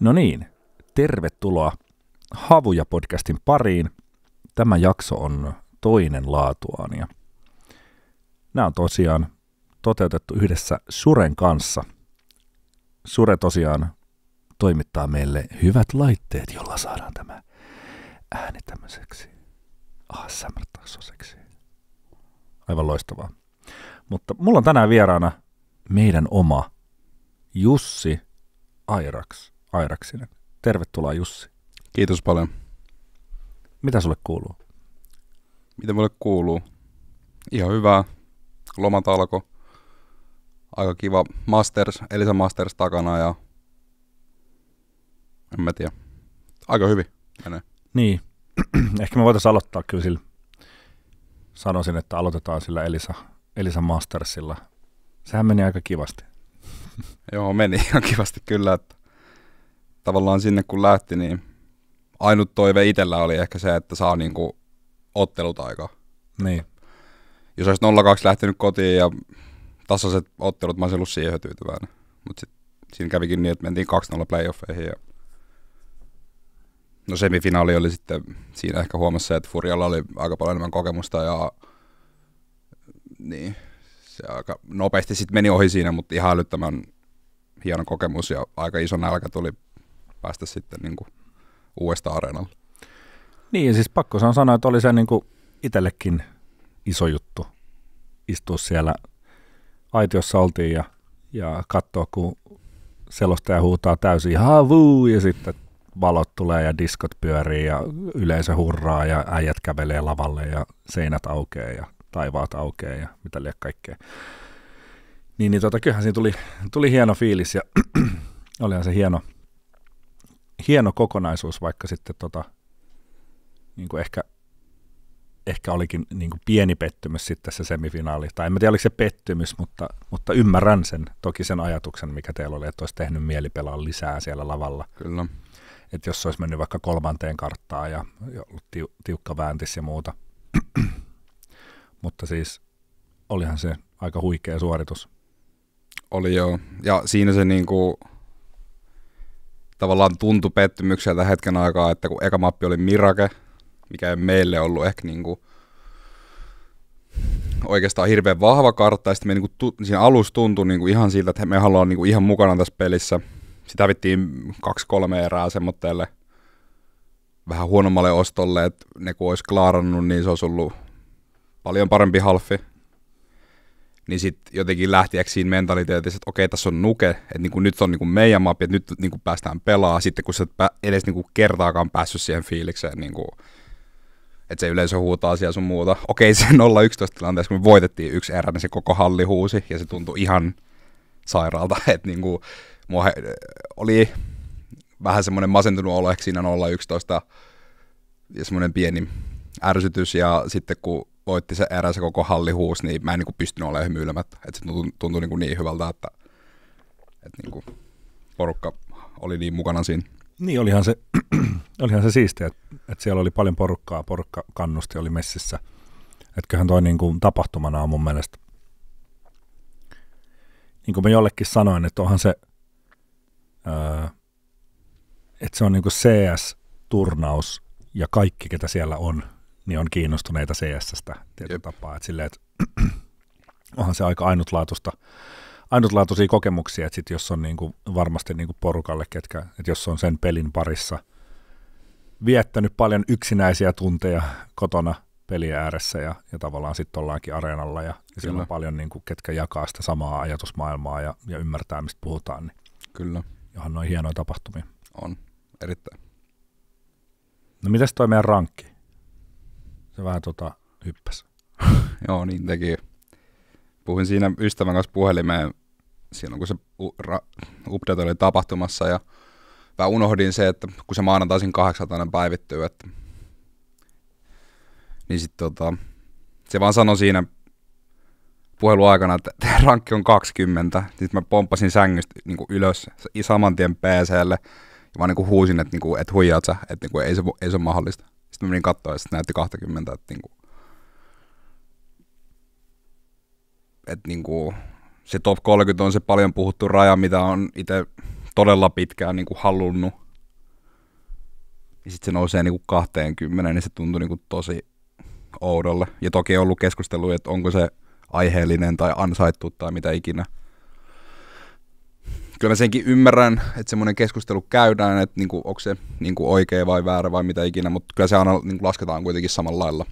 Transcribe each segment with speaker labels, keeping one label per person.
Speaker 1: No niin, tervetuloa Havuja-podcastin pariin. Tämä jakso on toinen laatuaan ja nämä on tosiaan toteutettu yhdessä Suren kanssa. Sure tosiaan toimittaa meille hyvät laitteet, jolla saadaan tämä ääni tämmöiseksi ASMR-tasoiseksi. Aivan loistavaa. Mutta mulla on tänään vieraana meidän oma Jussi Airaks. Airaksinen. Tervetuloa Jussi. Kiitos paljon. Mitä sulle kuuluu?
Speaker 2: Mitä mulle kuuluu? Ihan hyvää. Lomat alko. Aika kiva Masters, Elisa Masters takana ja en mä tiedä. Aika hyvin menee. Niin.
Speaker 1: Ehkä me voitaisiin aloittaa kyllä sillä. Sanoisin, että aloitetaan sillä Elisa, Elisa Mastersilla. Sehän meni aika kivasti.
Speaker 2: Joo, meni ihan kivasti kyllä. Että tavallaan sinne kun lähti, niin ainut toive itsellä oli ehkä se, että saa niin kuin ottelut aikaa. Niin. Jos olisi 02 lähtenyt kotiin ja tasaiset ottelut, mä olisin ollut siihen tyytyväinen. Mutta sitten siinä kävikin niin, että mentiin 2-0 playoffeihin ja No semifinaali oli sitten, siinä ehkä huomassa se, että Furjalla oli aika paljon enemmän kokemusta ja niin, se aika nopeasti sitten meni ohi siinä, mutta ihan älyttömän hieno kokemus ja aika iso nälkä tuli päästä sitten niin kuin uudesta areenalle.
Speaker 1: Niin, ja siis pakko on sanoa, että oli se niin kuin itsellekin iso juttu istua siellä aitiossa oltiin ja, ja katsoa, kun selostaja huutaa täysin havuu ja sitten valot tulee ja diskot pyörii ja yleisö hurraa ja äijät kävelee lavalle ja seinät aukeaa ja taivaat aukeaa ja mitä liian kaikkea. Niin, niin tota, kyllähän siinä tuli, tuli hieno fiilis ja olihan se hieno, hieno kokonaisuus, vaikka sitten tota, niin kuin ehkä, ehkä olikin niin kuin pieni pettymys sitten se semifinaali. Tai en tiedä, oliko se pettymys, mutta, mutta ymmärrän sen, toki sen ajatuksen, mikä teillä oli, että olisi tehnyt mieli pelaa lisää siellä lavalla. Kyllä. Että jos olisi mennyt vaikka kolmanteen karttaan ja, ja ollut tiu, tiukka vääntis ja muuta. mutta siis olihan
Speaker 2: se aika huikea suoritus. Oli joo. Ja siinä se niin kuin tavallaan tuntui pettymykseltä hetken aikaa, että kun eka mappi oli Mirake, mikä ei meille ollut ehkä niin kuin oikeastaan hirveän vahva kartta, ja sitten me niin kuin tu- siinä alussa tuntui niin kuin ihan siltä, että me haluamme niin kuin ihan mukana tässä pelissä. Sitä vittiin kaksi-kolme erää semmoitteelle vähän huonommalle ostolle, että ne kun olisi klaarannut, niin se olisi ollut paljon parempi halfi niin sitten jotenkin lähtiäksi siinä mentaliteetissä, että okei, tässä on nuke, että niinku, nyt on niinku meidän mappi, että nyt niinku, päästään pelaamaan, sitten kun sä et edes niinku, kertaakaan päässyt siihen fiilikseen, niinku, että se yleisö huutaa siellä sun muuta. Okei, se 0-11 tilanteessa, kun me voitettiin yksi erä, niin se koko halli huusi, ja se tuntui ihan sairaalta, että niinku, mua he, oli vähän semmoinen masentunut olo ehkä siinä 0-11 ja semmoinen pieni ärsytys, ja sitten kun voitti se erä, se koko hallihuus, niin mä en niin pystynyt olemaan hymyilemättä. Että se tuntui, niin, niin hyvältä, että, että niin kuin porukka oli niin mukana siinä.
Speaker 1: Niin, olihan se, olihan se siistiä, että, että siellä oli paljon porukkaa, porukka kannusti oli messissä. Etköhän toi niin kuin tapahtumana on mun mielestä, niin kuin mä jollekin sanoin, että onhan se, öö, että se on niin kuin CS-turnaus ja kaikki, ketä siellä on, niin on kiinnostuneita CSstä tietyllä Jep. tapaa. Et silleen, et, onhan se aika ainutlaatuista, ainutlaatuisia kokemuksia, että sit jos on niinku, varmasti niinku porukalle, ketkä, että jos on sen pelin parissa viettänyt paljon yksinäisiä tunteja kotona peliä ääressä ja, ja tavallaan sitten ollaankin areenalla ja, ja siellä on paljon niinku, ketkä jakaa sitä samaa ajatusmaailmaa ja, ja ymmärtää, mistä puhutaan. Niin Kyllä. Johan noin hienoja tapahtumia. On, erittäin. No mitäs toi meidän rankki?
Speaker 2: se vähän tota hyppäsi. Joo, niin teki. Puhuin siinä ystävän kanssa puhelimeen silloin, kun se ra- update oli tapahtumassa ja mä unohdin se, että kun se maanantaisin 800 päivittyy, että niin sitten tota, se vaan sanoi siinä aikana, että tämä rankki on 20. Sitten mä pomppasin sängystä niin ylös saman tien PClle ja vaan niin huusin, että, niin kuin, että huijaat sä, että niin kuin, ei, se, ei se ole mahdollista. Sitten mä menin katsoa ja sitten näytti 20, että niinku, että niinku, se top 30 on se paljon puhuttu raja, mitä on itse todella pitkään niinku halunnut. Ja sitten se nousee niinku 20, niin se tuntui niinku tosi oudolle. Ja toki on ollut keskustelu, että onko se aiheellinen tai ansaittu tai mitä ikinä – kyllä mä senkin ymmärrän, että semmoinen keskustelu käydään, että niinku, onko se niinku oikea vai väärä vai mitä ikinä, mutta kyllä se aina niinku, lasketaan kuitenkin samalla lailla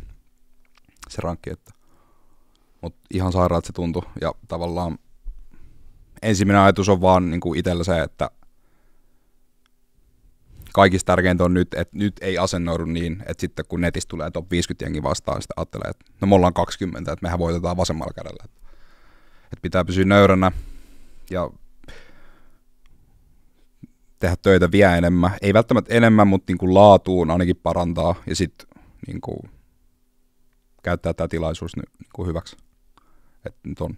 Speaker 2: se rankki. Että. Mut ihan sairaat se tuntui ja tavallaan ensimmäinen ajatus on vaan niinku itsellä se, että kaikista tärkeintä on nyt, että nyt ei asennoidu niin, että sitten kun netistä tulee top 50 jengi vastaan, sitten ajattelee, että no me ollaan 20, että mehän voitetaan vasemmalla kädellä. Että pitää pysyä nöyränä ja tehdä töitä vielä enemmän. Ei välttämättä enemmän, mutta niin kuin laatuun ainakin parantaa ja sitten niin kuin käyttää tämä tilaisuus nyt niin kuin hyväksi. Että nyt on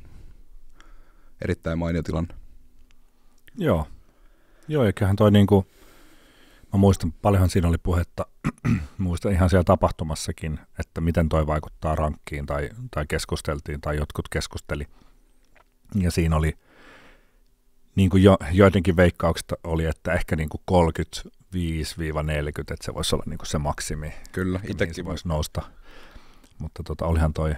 Speaker 2: erittäin mainio tilanne.
Speaker 1: Joo. Joo, eiköhän toi niin kuin, mä muistan, paljonhan siinä oli puhetta, muistan ihan siellä tapahtumassakin, että miten toi vaikuttaa rankkiin tai, tai keskusteltiin tai jotkut keskusteli. Ja siinä oli – niin kuin jo, joidenkin veikkauksista oli, että ehkä niin kuin 35-40, että se voisi olla niin kuin se maksimi. Kyllä, itsekin voisi nousta. Mutta tota, olihan toi,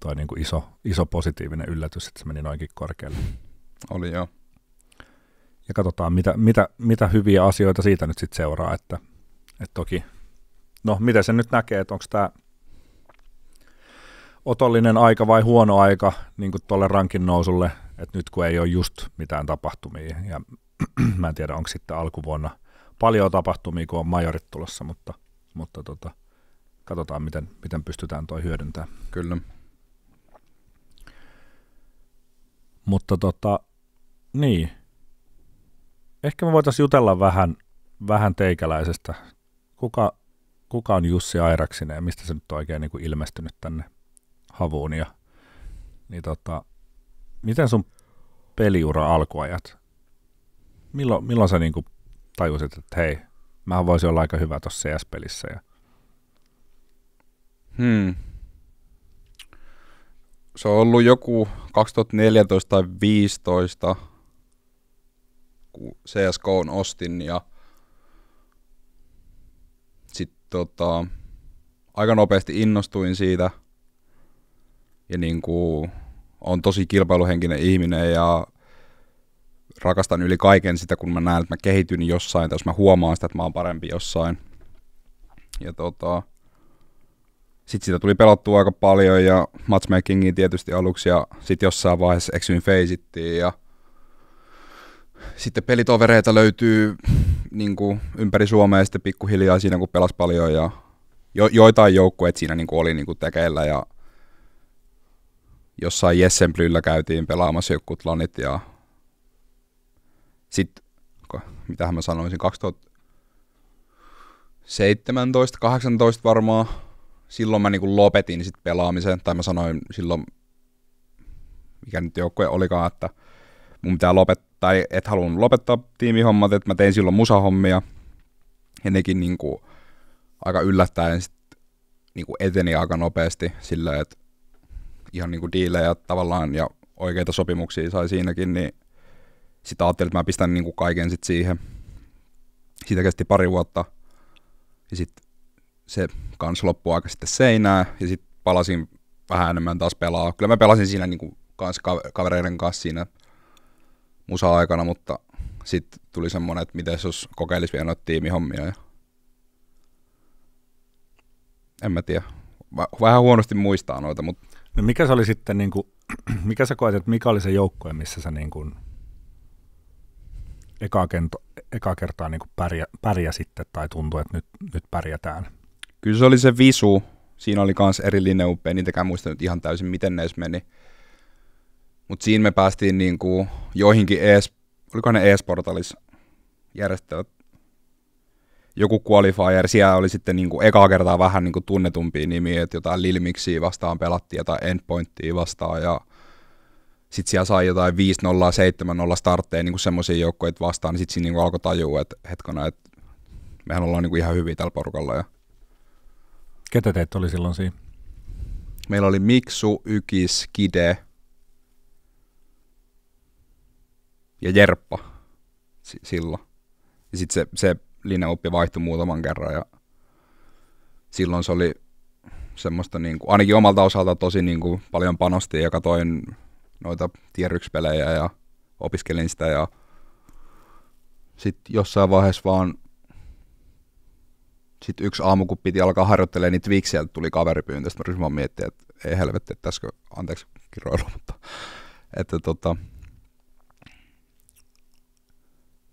Speaker 1: toi niin kuin iso, iso positiivinen yllätys, että se meni noinkin korkealle. Oli joo. Ja katsotaan, mitä, mitä, mitä hyviä asioita siitä nyt sitten seuraa, että, että toki, no mitä se nyt näkee, että onko tämä otollinen aika vai huono aika niin tuolle rankin nousulle, et nyt kun ei ole just mitään tapahtumia, ja mä en tiedä, onko sitten alkuvuonna paljon tapahtumia, kun on majorit tulossa, mutta, mutta tota, katsotaan, miten, miten pystytään toi hyödyntämään. Kyllä. Mutta tota, niin. Ehkä me voitaisiin jutella vähän, vähän teikäläisestä. Kuka, kuka on Jussi Airaksinen ja mistä se nyt on oikein niin kuin ilmestynyt tänne havuun? Ja, niin tota, miten sun peliura alkuajat? Milloin, milloin sä niin kuin tajusit, että hei, mä voisin olla aika hyvä tuossa CS-pelissä? Ja...
Speaker 2: Hmm. Se on ollut joku 2014 tai 2015, kun CSK on ostin ja sitten tota, aika nopeasti innostuin siitä ja niin kuin on tosi kilpailuhenkinen ihminen ja rakastan yli kaiken sitä, kun mä näen, että mä kehityn jossain, tai jos mä huomaan sitä, että mä oon parempi jossain. Ja tota, sitten sitä tuli pelottua aika paljon ja matchmakingiin tietysti aluksi ja sitten jossain vaiheessa eksyin feisittiin ja sitten pelitovereita löytyy niin kuin, ympäri Suomea ja sitten pikkuhiljaa siinä kun pelas paljon ja jo, joitain joukkueita siinä niin kuin, oli niin kuin, tekeillä ja jossain Blyllä käytiin pelaamassa joku klanit ja sitten, mitähän mä sanoisin, 2017, 18 varmaan, silloin mä niinku lopetin sit pelaamisen, tai mä sanoin silloin, mikä nyt joukkue olikaan, että mun pitää lopettaa, tai et halun lopettaa tiimihommat, että mä tein silloin musahommia, ja nekin niinku aika yllättäen sit niinku eteni aika nopeasti silleen, että ihan niin kuin diilejä tavallaan ja oikeita sopimuksia sai siinäkin, niin sitä ajattelin, että mä pistän niin kuin kaiken sit siihen. Siitä kesti pari vuotta ja sitten se kans loppui aika sitten seinää ja sitten palasin vähän enemmän taas pelaa. Kyllä mä pelasin siinä niin kuin kans kavereiden kanssa siinä musa-aikana, mutta sitten tuli semmoinen, että miten jos kokeilisi vielä noita tiimihommia. Ja... En mä tiedä. Vähän huonosti muistaa noita, mutta No mikä se oli sitten, niin kuin,
Speaker 1: mikä sä koet, että mikä oli se joukko, missä sä niin kuin, eka, kento, eka kertaa niin kuin pärjä, pärjä sitten tai tuntui, että nyt, nyt pärjätään?
Speaker 2: Kyllä se oli se visu. Siinä oli myös eri lineuppia, niitäkään muista nyt ihan täysin, miten ne meni. Mutta siinä me päästiin niin kuin joihinkin ees, oliko ne e-sportalissa järjestettävät joku qualifier, siellä oli sitten niin kuin ekaa kertaa vähän niin kuin tunnetumpia nimiä, että jotain Lilmixiä vastaan pelattiin, tai Endpointia vastaan ja sitten siellä sai jotain 5-0, 7-0 startteja niin semmoisia joukkoja vastaan, niin sitten siinä niin kuin alkoi tajua, että hetkona, että mehän ollaan niin kuin ihan hyviä tällä porukalla. Ja... Ketä teitä oli silloin siinä? Meillä oli Miksu, Ykis, Kide ja Jerppa S- silloin. Ja sitten se, se linjaoppi vaihtui muutaman kerran ja silloin se oli semmoista, niin kuin, ainakin omalta osalta tosi niin kuin, paljon panosti ja katoin noita tier pelejä ja opiskelin sitä ja sitten jossain vaiheessa vaan sitten yksi aamu, kun piti alkaa harjoittelemaan, niin Twixeltä tuli kaveripyyntö, sitten mä ryhmän miettiä, että ei helvetti, että tässäkö, anteeksi kiroilu, mutta että tota,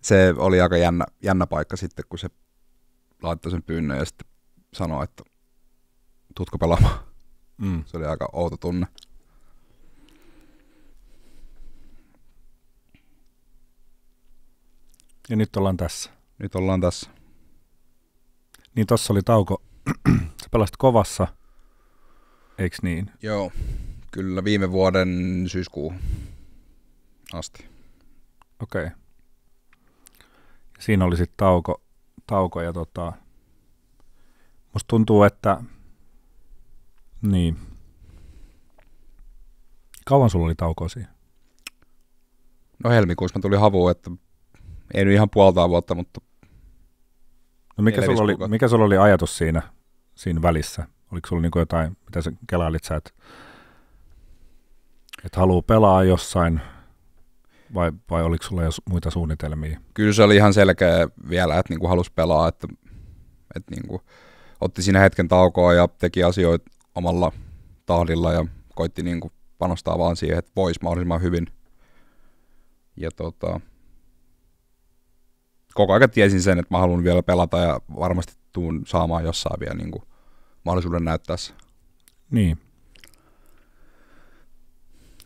Speaker 2: se oli aika jännä, jännä paikka sitten, kun se laittoi sen pyynnön ja sitten sanoi, että tutko pelaamaan. Mm. Se oli aika outo tunne. Ja nyt
Speaker 1: ollaan tässä. Nyt ollaan tässä. Niin tossa oli tauko. Sä pelasit kovassa,
Speaker 2: eiks niin? Joo, kyllä viime vuoden syyskuuhun asti. Okei. Okay
Speaker 1: siinä oli sitten tauko, tauko ja tota, musta tuntuu, että niin. Kauan sulla oli tauko siinä?
Speaker 2: No helmikuussa mä tulin havuun, että ei nyt ihan puolta vuotta, mutta... No mikä sulla, oli, mikä sulla oli ajatus siinä, siinä
Speaker 1: välissä? Oliko sulla niin jotain, mitä sä kelailit sä, että, että haluaa
Speaker 2: pelaa jossain, vai, vai oliko sulla jo muita suunnitelmia? Kyllä se oli ihan selkeä vielä, että niinku halusi pelaa, että, että niinku, otti siinä hetken taukoa ja teki asioita omalla tahdilla ja koitti niinku panostaa vaan siihen, että voisi mahdollisimman hyvin. Ja tota, koko ajan tiesin sen, että mä haluan vielä pelata ja varmasti tuun saamaan jossain vielä niinku mahdollisuuden näyttää se. Niin.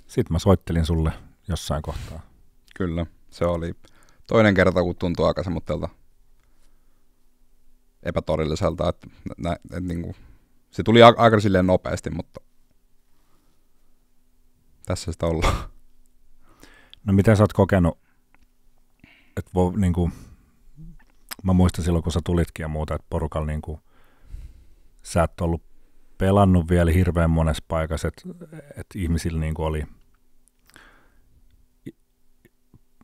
Speaker 2: Sitten
Speaker 1: mä soittelin sulle jossain
Speaker 2: kohtaa. Kyllä, se oli toinen kerta, kun tuntui aika semmoitteelta epätodelliselta, että, että, että niin kuin, se tuli aika silleen nopeasti, mutta tässä sitä ollaan.
Speaker 1: No miten sä oot kokenut, että voi, niin kuin, mä muistan silloin, kun sä tulitkin ja muuta, että porukalla niin kuin, sä et ollut pelannut vielä hirveän monessa paikassa, että, että ihmisillä niin kuin oli –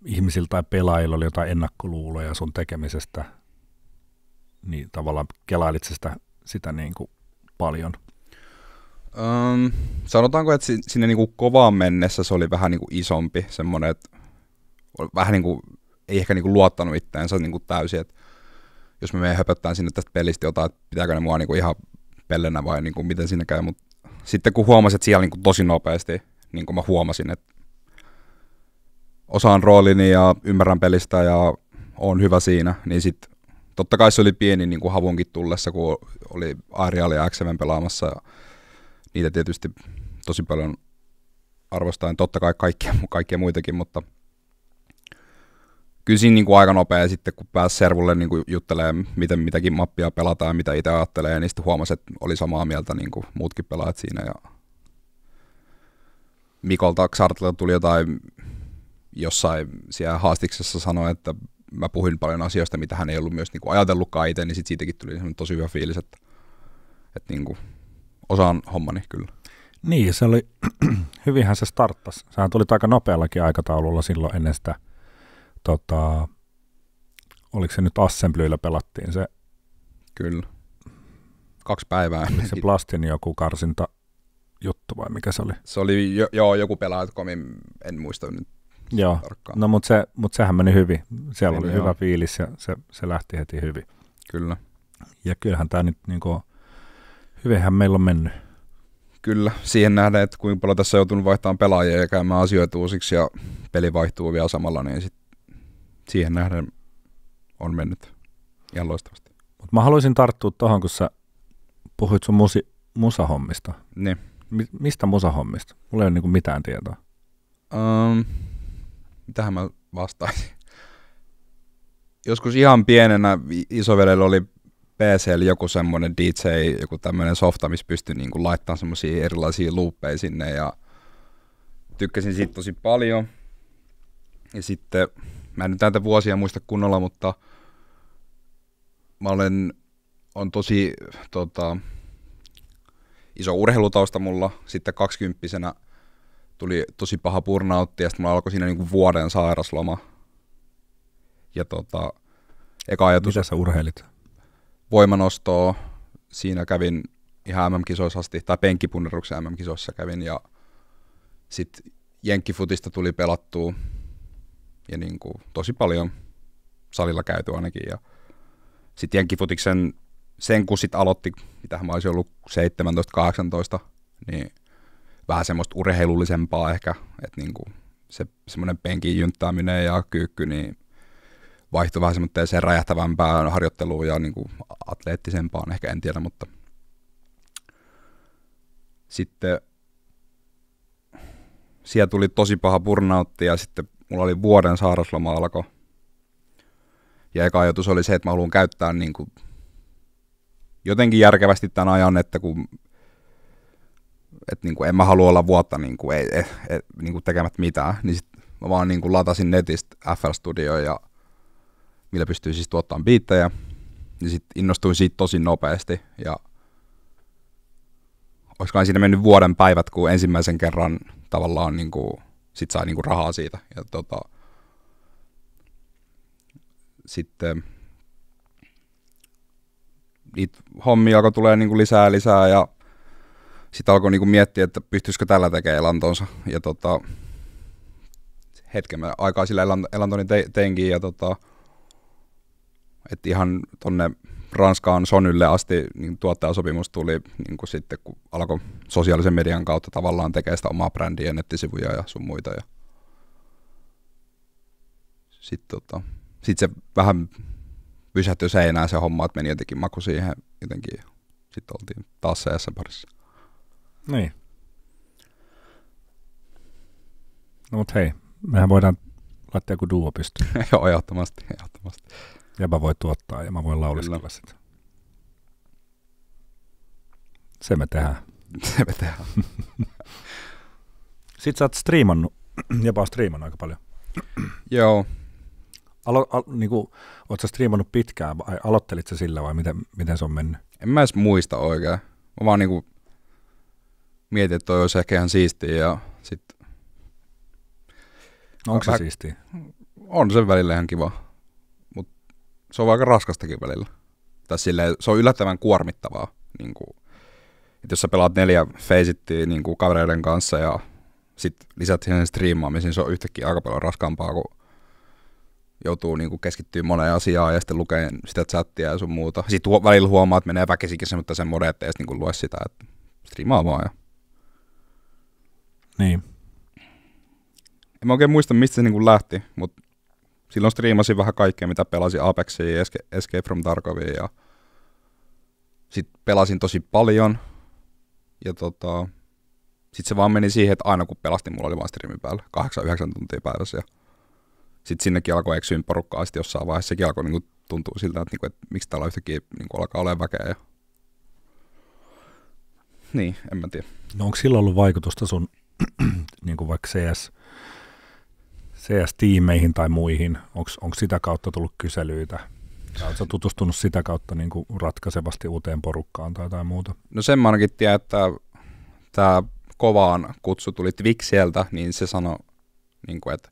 Speaker 1: ihmisillä tai pelaajilla oli jotain ennakkoluuloja sun tekemisestä, niin tavallaan kelailit sitä, sitä niin kuin
Speaker 2: paljon? Öm, sanotaanko, että sinne niin kuin kovaan mennessä se oli vähän niin kuin isompi, semmoinen, että vähän niin kuin, ei ehkä niin kuin luottanut itteensä niin kuin täysin, että jos me menen höpöttään sinne tästä pelistä jotain, että pitääkö ne mua niin kuin ihan pellenä vai niin kuin miten siinä käy, mutta sitten kun huomasin, että siellä niin kuin tosi nopeasti, niin kuin mä huomasin, että osaan roolini ja ymmärrän pelistä ja on hyvä siinä, niin sitten totta kai se oli pieni niin kuin havunkin tullessa, kun oli Arial ja XM pelaamassa ja niitä tietysti tosi paljon arvostaen totta kai kaikkia, kaikkia muitakin, mutta kyllä siinä niin kuin aika nopea sitten, kun pääsi servulle niin kuin juttelemaan, miten mitäkin mappia pelataan ja mitä itse ajattelee, niin sitten huomasi, että oli samaa mieltä niin kuin muutkin pelaajat siinä. Ja Mikolta Xartlta tuli jotain jossain siellä haastiksessa sanoi, että mä puhuin paljon asioista, mitä hän ei ollut myös niin kuin ajatellutkaan itse, niin sit siitäkin tuli tosi hyvä fiilis, että, että niin kuin, osaan hommani kyllä.
Speaker 1: Niin, se oli, hyvinhän se starttasi. Sähän tuli aika nopeallakin aikataululla silloin ennen sitä, tota, oliko se nyt Assemblyillä pelattiin se? Kyllä.
Speaker 2: Kaksi päivää. se
Speaker 1: Plastin joku karsinta
Speaker 2: juttu vai mikä se oli? Se oli, jo, joo, joku pelaajat komin, en muista nyt
Speaker 1: Joo, tarkkaan. no mutta se, mut sehän meni hyvin. Siellä meni oli niin, joo. hyvä fiilis
Speaker 2: ja se, se lähti heti hyvin. Kyllä.
Speaker 1: Ja kyllähän tämä nyt niin kuin, hyvinhän meillä on mennyt.
Speaker 2: Kyllä, siihen nähden, että kuinka paljon tässä joutunut vaihtamaan pelaajia ja käymään asioita uusiksi ja peli vaihtuu vielä samalla, niin sit siihen nähden on mennyt ihan loistavasti. Mut mä haluaisin tarttua tuohon, kun sä puhuit
Speaker 1: sun musi, musahommista. Niin. Mi- mistä musahommista? Mulla ei ole niinku mitään tietoa.
Speaker 2: Um, Mitähän mä vastaisin? Joskus ihan pienenä isovelellä oli PC eli joku semmoinen DJ, joku tämmöinen softa, missä pystyi niinku laittamaan semmoisia erilaisia luuppeja sinne ja tykkäsin siitä tosi paljon. Ja sitten, mä en nyt näitä vuosia muista kunnolla, mutta mä olen, on tosi tota, iso urheilutausta mulla. Sitten kaksikymppisenä – tuli tosi paha burnoutti ja sitten mulla alkoi siinä niinku vuoden sairasloma. Ja tota, eka ajatus... Mitä sä urheilit? Voimanostoa. Siinä kävin ihan MM-kisoissa asti, tai penkkipunneruksen MM-kisoissa kävin ja sitten jenkkifutista tuli pelattua ja niin kuin tosi paljon salilla käyty ainakin. Ja sitten jenkkifutiksen, sen kun sitten aloitti, mitä mä olisin ollut 17-18, niin vähän semmoista urheilullisempaa ehkä, että niin kuin se semmoinen penkin jynttääminen ja kyykky, niin vaihtui vähän semmoiseen räjähtävämpään harjoitteluun ja niin kuin atleettisempaan, ehkä en tiedä, mutta sitten siellä tuli tosi paha burnoutti ja sitten mulla oli vuoden sairausloma alko. Ja eka ajatus oli se, että mä haluan käyttää niin kuin jotenkin järkevästi tämän ajan, että kun että niin kuin, en mä halua olla vuotta niin kuin, ei, ei, ei, niin kuin tekemät mitään, niin sit mä vaan niin kuin latasin netistä FL Studio ja millä pystyy siis tuottamaan biittejä, niin sit innostuin siitä tosi nopeasti ja olisikohan siinä mennyt vuoden päivät, kun ensimmäisen kerran tavallaan niin kuin, sit sai niin kuin rahaa siitä ja tota, sitten niitä hommia alkoi tulee niin kuin lisää lisää ja sitten alkoi niinku miettiä, että pystyisikö tällä tekemään elantonsa. Ja tota, hetken mä aikaa sillä elantoni te- teinkin ja tota, et ihan tonne Ranskaan Sonylle asti niin tuottajasopimus tuli niin kuin sitten, kun alkoi sosiaalisen median kautta tavallaan tekemään sitä omaa brändiä, nettisivuja ja sun muita. Ja... Sitten tota, sit se vähän pysähtyi seinään se homma, että meni jotenkin maku siihen jotenkin. Sitten oltiin taas CS parissa.
Speaker 1: Niin. No mutta hei, mehän voidaan laittaa joku duo Joo, ehdottomasti, ehdottomasti. Ja mä voin tuottaa ja mä voin lauleskella Kyllä. sitä. Se me tehdään. Se me tehdään. Sitten sä oot striimannut, jopa striimannut aika paljon. Joo. Alo, al, kuin, niinku, oot sä striimannut pitkään vai aloittelit sä sillä vai miten, miten se on mennyt?
Speaker 2: En mä edes muista oikein. Mä vaan kuin, niinku mietin, että toi olisi ehkä ihan siistiä ja sitten... No onko se vähän... siistiä? On se välillä ihan kiva, mutta se on aika raskastakin välillä. Tai silleen, se on yllättävän kuormittavaa. Niin kuin, että jos sä pelaat neljä feisittiä niin kuin kavereiden kanssa ja sitten lisät siihen striimaamisen, se on yhtäkkiä aika paljon raskaampaa, kun joutuu niin kuin keskittyä moneen asiaan ja sitten lukee sitä chattia ja sun muuta. Sitten huo, välillä huomaa, että menee väkisinkin mutta sen mode, että ei niin lue sitä, että striimaa vaan ja niin. En mä oikein muista, mistä se niin lähti, mutta silloin striimasin vähän kaikkea, mitä pelasin Apexia ja Escape from Tarkovia. Ja sitten pelasin tosi paljon. Ja tota, sitten se vaan meni siihen, että aina kun pelastin, mulla oli vain striimi päällä 8-9 tuntia päivässä. Ja sitten sinnekin alkoi eksyyn porukkaa, sitten jossain vaiheessa sekin alkoi niin tuntua siltä, että, niin kuin, että miksi täällä yhtäkkiä niin kuin alkaa olemaan väkeä. Ja... Niin, en mä tiedä.
Speaker 1: No onko sillä ollut vaikutusta sun niin kuin vaikka CS, CS-tiimeihin tai muihin? Onko sitä kautta tullut kyselyitä? Oletko tutustunut sitä kautta niin kuin ratkaisevasti uuteen porukkaan tai jotain muuta?
Speaker 2: No sen mä ainakin tiedän, että tämä kovaan kutsu tuli Twixieltä, niin se sanoi, niin kuin, että,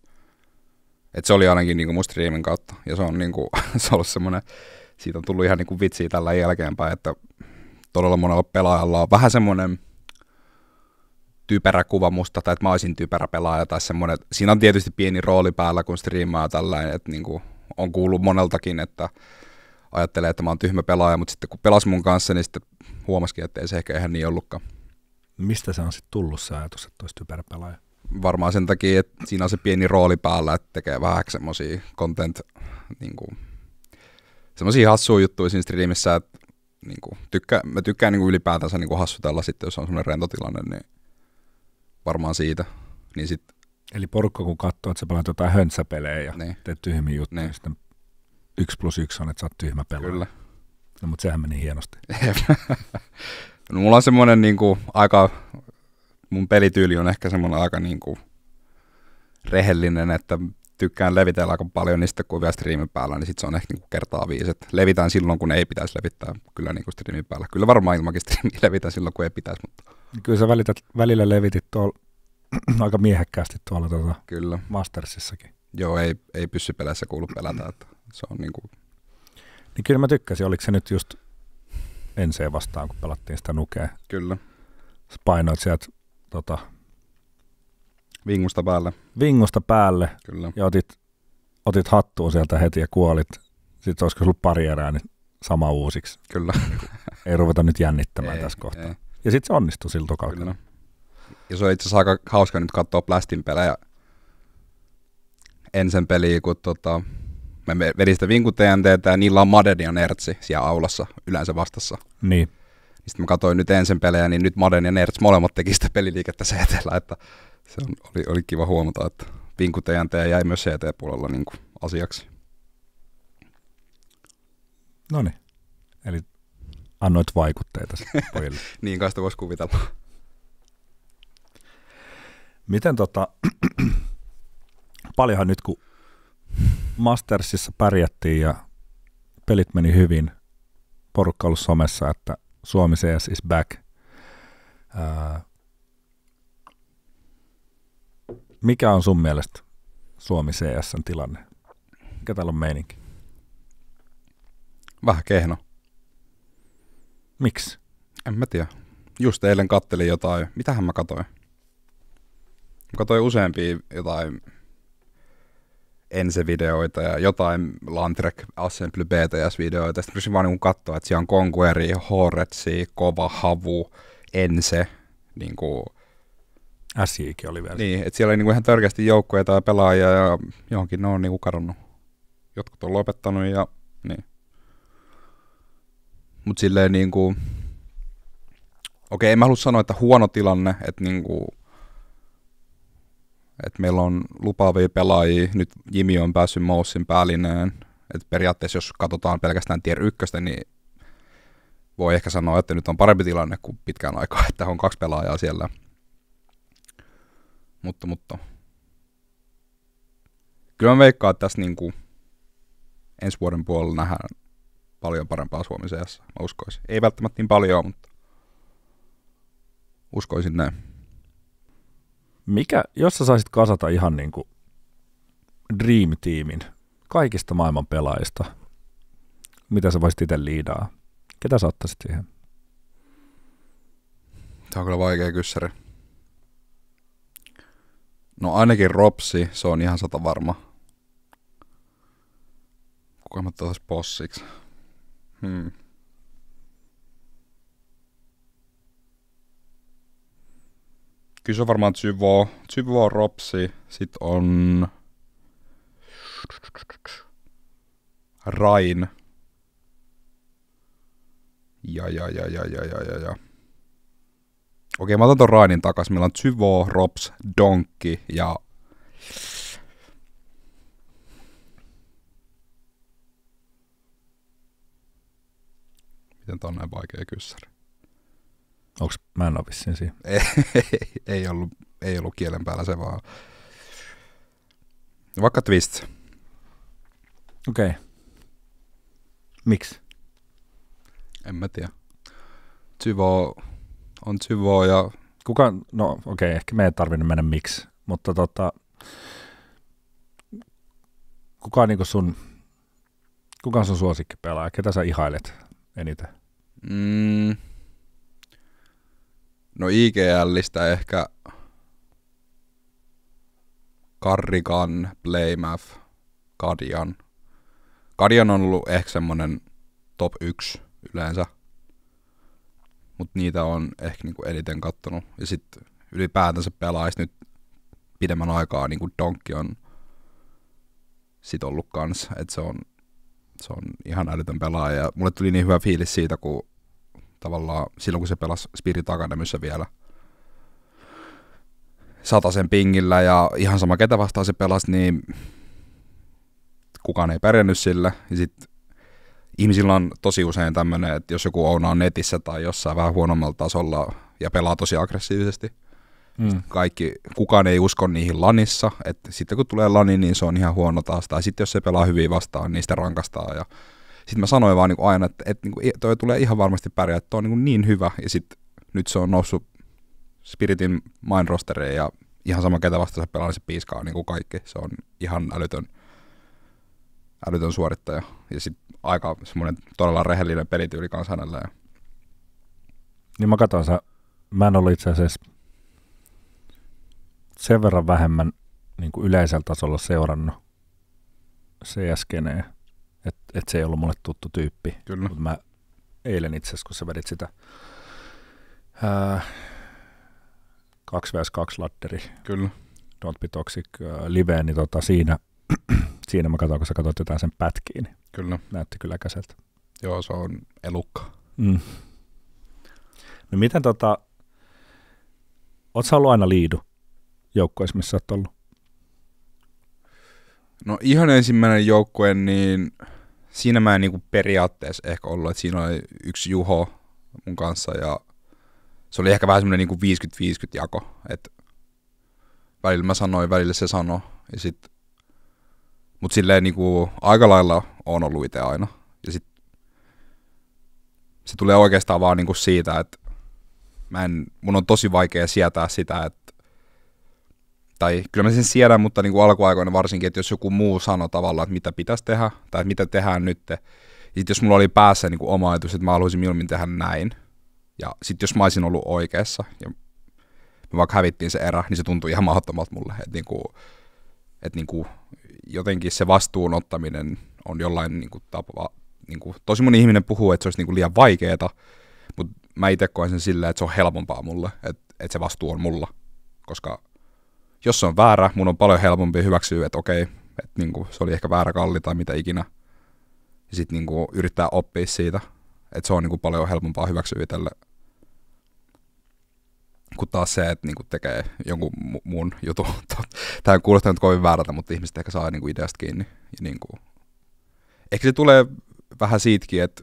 Speaker 2: että se oli ainakin niin kuin mun striimin kautta. Ja se on, niin kuin, se on ollut semmoinen, siitä on tullut ihan niin kuin vitsiä tällä jälkeenpäin, että todella monella pelaajalla on vähän semmoinen – typerä kuva musta tai että mä olisin typerä pelaaja tai semmoinen. Siinä on tietysti pieni rooli päällä, kun striimaa tällainen, että niin kuin on kuullut moneltakin, että ajattelee, että mä oon tyhmä pelaaja, mutta sitten kun pelas mun kanssa, niin sitten huomasikin, että ei se ehkä ihan niin ollutkaan.
Speaker 1: Mistä se on sitten tullut se ajatus, että olisi typerä pelaaja?
Speaker 2: Varmaan sen takia, että siinä on se pieni rooli päällä, että tekee vähän semmoisia content, niin kuin, semmoisia hassuja juttuja siinä striimissä, että niin kuin, tykkää, mä tykkään niin kuin ylipäätänsä niin kuin hassutella sitten, jos on semmoinen rentotilanne, niin varmaan siitä. Niin sit...
Speaker 1: Eli porukka kun katsoo, että sä pelaat jotain höntsäpelejä ja niin. teet tyhmiä juttuja, niin. niin. sitten yksi plus yksi on, että sä oot tyhmä pelaaja. Kyllä. No mutta sehän meni hienosti.
Speaker 2: no mulla on semmoinen niinku, aika, mun pelityyli on ehkä semmoinen aika niinku, rehellinen, että tykkään levitellä aika paljon, niin sitten kun on vielä striimin päällä, niin sitten se on ehkä niin kuin kertaa viisi. Et levitään silloin, kun ei pitäisi levittää kyllä niin kuin striimin päällä. Kyllä varmaan ilmankin striimi levitään silloin, kun ei pitäisi, mutta
Speaker 1: niin kyllä sä välität, välillä levitit tuolla aika miehekkäästi tuolla tuota Kyllä. Mastersissakin.
Speaker 2: Joo, ei, ei pelässä kuulu pelätä, että se on niin kuin...
Speaker 1: Niin kyllä mä tykkäsin, oliko se nyt just enseen vastaan, kun pelattiin sitä nukea. Kyllä. Sä painoit sieltä tota, Vingusta päälle. Vingusta päälle. Kyllä. Ja otit, otit hattua sieltä heti ja kuolit. Sitten olisiko sulla pari erää, niin sama uusiksi. Kyllä. ei ruveta nyt jännittämään ei, tässä
Speaker 2: kohtaa. Ei. Ja sitten se onnistui siltä kaukana. Ja se on itse asiassa aika hauska nyt katsoa Plastin pelejä. Ensin peliä, kun tota, me vedin sitä vinkun ja niillä on Maden ja Nertsi siellä aulassa yleensä vastassa. Niin. niin sitten mä katsoin nyt ensin pelejä, niin nyt Maden ja Nerts molemmat teki sitä peliliikettä CTllä, että se on, oli, oli kiva huomata, että vinku TNT jäi myös CT-puolella niin kuin asiaksi.
Speaker 1: No niin. Eli
Speaker 2: annoit vaikutteita pojille. niin kai sitä voisi kuvitella.
Speaker 1: Miten tota, paljonhan nyt kun Mastersissa pärjättiin ja pelit meni hyvin, porukka ollut somessa, että Suomi CS is back. Ää, mikä on sun mielestä Suomi CSn tilanne? Mikä täällä on meininki?
Speaker 2: Vähän kehno. Miksi? En mä tiedä. Just eilen kattelin jotain. Mitähän mä katoin? Mä katoin useampia jotain ense-videoita ja jotain Landrek Assembly BTS-videoita. Sitten pystyn vaan niin katsoa, että siellä on Conqueri, Horetsi, Kova Havu, Ense, niin kuin... Äsiikin oli vielä. Niin, että siellä oli niin kuin ihan törkeästi joukkoja tai pelaajia ja johonkin ne on niinku kadonnut. Jotkut on lopettanut ja mutta silleen niin kuin, okei, en mä halua sanoa, että huono tilanne, että niin kuin, että meillä on lupaavia pelaajia, nyt Jimi on päässyt Moussin päällineen, että periaatteessa jos katsotaan pelkästään tier ykköstä, niin voi ehkä sanoa, että nyt on parempi tilanne kuin pitkään aikaa, että on kaksi pelaajaa siellä. Mutta, mutta. Kyllä mä veikkaan, että tässä niin kuin ensi vuoden puolella nähdään paljon parempaa Suomen mä uskoisin. Ei välttämättä niin paljon, mutta uskoisin näin. Mikä, jos sä saisit
Speaker 1: kasata ihan niin kuin Dream Teamin kaikista maailman pelaajista, mitä sä voisit itse liidaa? Ketä sä ottaisit siihen?
Speaker 2: Tämä on kyllä vaikea kyssäri. No ainakin Ropsi, se on ihan sata varma. Kuka mä tosiaan possiksi? Hmm. Kyllä se on varmaan Tsyvo, Zyvo Ropsi, sit on Rain. Ja, ja, ja, ja, ja, ja, ja, ja. Okei, mä otan ton Rainin takas. Meillä on Tsyvo, Rops, Donkki ja miten tämä on näin vaikea kyssäri.
Speaker 1: Onko mä en ole siinä?
Speaker 2: ei, ei, ollut, ei ollut kielen päällä se vaan. Vaikka twist. Okei. Okay. Miksi? En mä tiedä. Tyvo
Speaker 1: on Tyvo ja... Kuka, no okei, okay, ehkä me ei tarvinnut mennä miksi, mutta tota, kuka on niin sun, kuka on sun suosikkipelaaja, ketä sä ihailet eniten? Mm.
Speaker 2: No IGListä ehkä Karrikan, Playmath, Kadian. Kadian on ollut ehkä semmonen top 1 yleensä. Mutta niitä on ehkä niinku eniten kattonut. Ja sitten ylipäätänsä pelaais nyt pidemmän aikaa, niin kuin Donkki on sit ollut kans, että se on se on ihan älytön pelaaja. Ja mulle tuli niin hyvä fiilis siitä, kun tavallaan silloin kun se pelasi Spirit Academyssä vielä sen pingillä ja ihan sama ketä vastaan se pelasi, niin kukaan ei pärjännyt sillä. Ja sit ihmisillä on tosi usein tämmöinen, että jos joku Ouna on netissä tai jossain vähän huonommalta tasolla ja pelaa tosi aggressiivisesti – Mm. Kaikki, kukaan ei usko niihin lanissa, että sitten kun tulee lani, niin se on ihan huono taas. Tai sitten jos se pelaa hyvin vastaan, niin sitä rankastaa. Ja sitten mä sanoin vaan niin aina, että, että niin toi tulee ihan varmasti pärjää, että toi on niin, niin hyvä. Ja sit, nyt se on noussut Spiritin main rostereen ja ihan sama ketä vastaan se pelaa, niin se piiskaa niin kuin kaikki. Se on ihan älytön, älytön suorittaja. Ja sitten aika semmoinen todella rehellinen pelityyli kanssa hänellä. Ja...
Speaker 1: Niin mä katson, sä, mä en ollut itse asiassa sen verran vähemmän niin kuin yleisellä tasolla seurannut CS-keneen, että et se ei ollut mulle tuttu tyyppi. Kyllä. Mutta mä eilen itse asiassa, kun sä vedit sitä ää, 2 vs 2 ladderi, Kyllä. Don't be toxic ää, liveen, niin tota siinä, siinä mä katsoin, kun sä katsoit jotain sen pätkiin. Niin
Speaker 2: kyllä. Näytti kyllä käseltä. Joo, se on elukka.
Speaker 1: Mm. No miten tota, oot sä ollut aina liidu? joukkueessa, missä olet ollut?
Speaker 2: No ihan ensimmäinen joukkue, niin siinä mä en niin kuin periaatteessa ehkä ollut, että siinä oli yksi Juho mun kanssa ja se oli ehkä vähän semmoinen niin 50-50 jako, että välillä mä sanoin, välillä se sanoi ja sit, mut silleen niin kuin aika lailla on ollut itse aina ja sit se tulee oikeastaan vaan niin kuin siitä, että mä en, mun on tosi vaikea sietää sitä, että tai kyllä mä sen siedän, mutta niin kuin alkuaikoina varsinkin, että jos joku muu sanoi tavallaan, että mitä pitäisi tehdä, tai että mitä tehdään nyt, sitten jos mulla oli päässä niin kuin oma ajatus, että mä haluaisin mieluummin tehdä näin, ja sitten jos mä olisin ollut oikeassa, ja me vaikka hävittiin se erä, niin se tuntui ihan mahdottomalta mulle, että niin kuin, että niin kuin jotenkin se vastuun ottaminen on jollain niin kuin tapa, niin kuin, tosi moni ihminen puhuu, että se olisi niin kuin liian vaikeeta, mutta mä itse koen sen silleen, että se on helpompaa mulle, että, että se vastuu on mulla, koska jos se on väärä, mun on paljon helpompi hyväksyä, että okei, että niin kuin, se oli ehkä väärä kalli tai mitä ikinä. Ja sitten niin yrittää oppia siitä, että se on niin kuin, paljon helpompaa hyväksyä itselle. Kun taas se, että niin kuin, tekee jonkun mu- mun jutun. Tämä kuulostaa nyt kovin väärältä, mutta ihmiset ehkä saa niin kuin, ideasta kiinni. Ja, niin kuin. Ehkä se tulee vähän siitäkin, että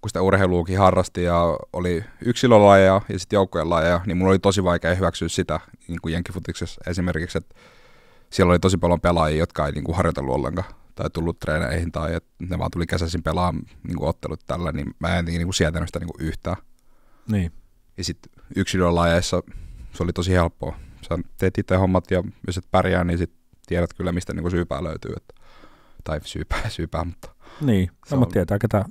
Speaker 2: kun sitä urheiluukin harrasti ja oli yksilölajeja ja sitten joukkojen lajeja, niin mulla oli tosi vaikea hyväksyä sitä, niin kuin esimerkiksi, että siellä oli tosi paljon pelaajia, jotka ei niin kuin harjoitellut ollenkaan tai tullut treeneihin tai että ne vaan tuli kesäisin pelaamaan niin kuin ottelut tällä, niin mä en niin kuin sietänyt sitä niin kuin yhtään. Niin. Ja sitten yksilölajeissa se oli tosi helppoa. Sä teet itse hommat ja jos et pärjää, niin sit tiedät kyllä, mistä niin kuin syypää löytyy. Että, tai syypää, syypää, mutta...
Speaker 1: Niin, no, mutta tietää, ketä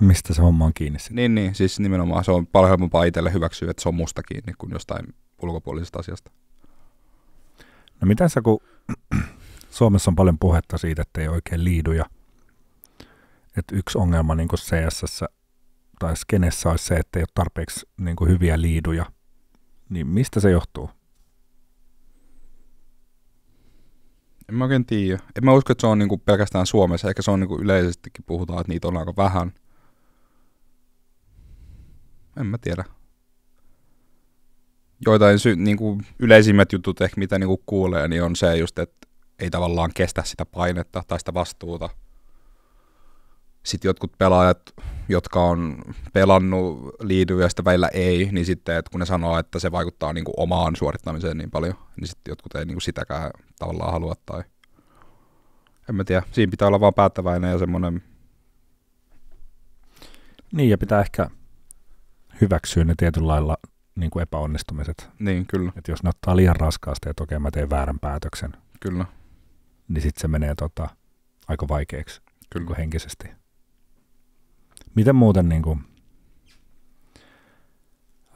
Speaker 1: mistä se homma on kiinni.
Speaker 2: Sitten. Niin, niin, siis nimenomaan se on paljon helpompaa itselle hyväksyä, että se on musta kiinni kuin jostain ulkopuolisesta asiasta.
Speaker 1: No mitä sä, kun Suomessa on paljon puhetta siitä, että ei oikein liidu ja että yksi ongelma niin CSS tai skenessä olisi se, että ei ole tarpeeksi niin kuin hyviä liiduja, niin mistä se johtuu?
Speaker 2: En mä oikein tiedä. En mä usko, että se on niin kuin pelkästään Suomessa. Ehkä se on niin kuin yleisestikin puhutaan, että niitä on aika vähän – en mä tiedä. Joitain sy- niin kuin yleisimmät jutut ehkä mitä niin kuin kuulee, niin on se just, että ei tavallaan kestä sitä painetta tai sitä vastuuta. Sitten jotkut pelaajat, jotka on pelannut liidyä ja sitten välillä ei, niin sitten että kun ne sanoo, että se vaikuttaa niin kuin omaan suorittamiseen niin paljon, niin sitten jotkut ei niin kuin sitäkään tavallaan halua tai en mä tiedä, siinä pitää olla vaan päättäväinen ja semmoinen.
Speaker 1: Niin ja pitää ehkä hyväksyy ne tietyllä lailla niin kuin epäonnistumiset. Niin, kyllä. Et jos ne ottaa liian raskaasti, että okei mä teen väärän päätöksen. Kyllä. Niin sitten se menee tota, aika vaikeaksi kyllä. Niin henkisesti. Miten muuten niin kuin,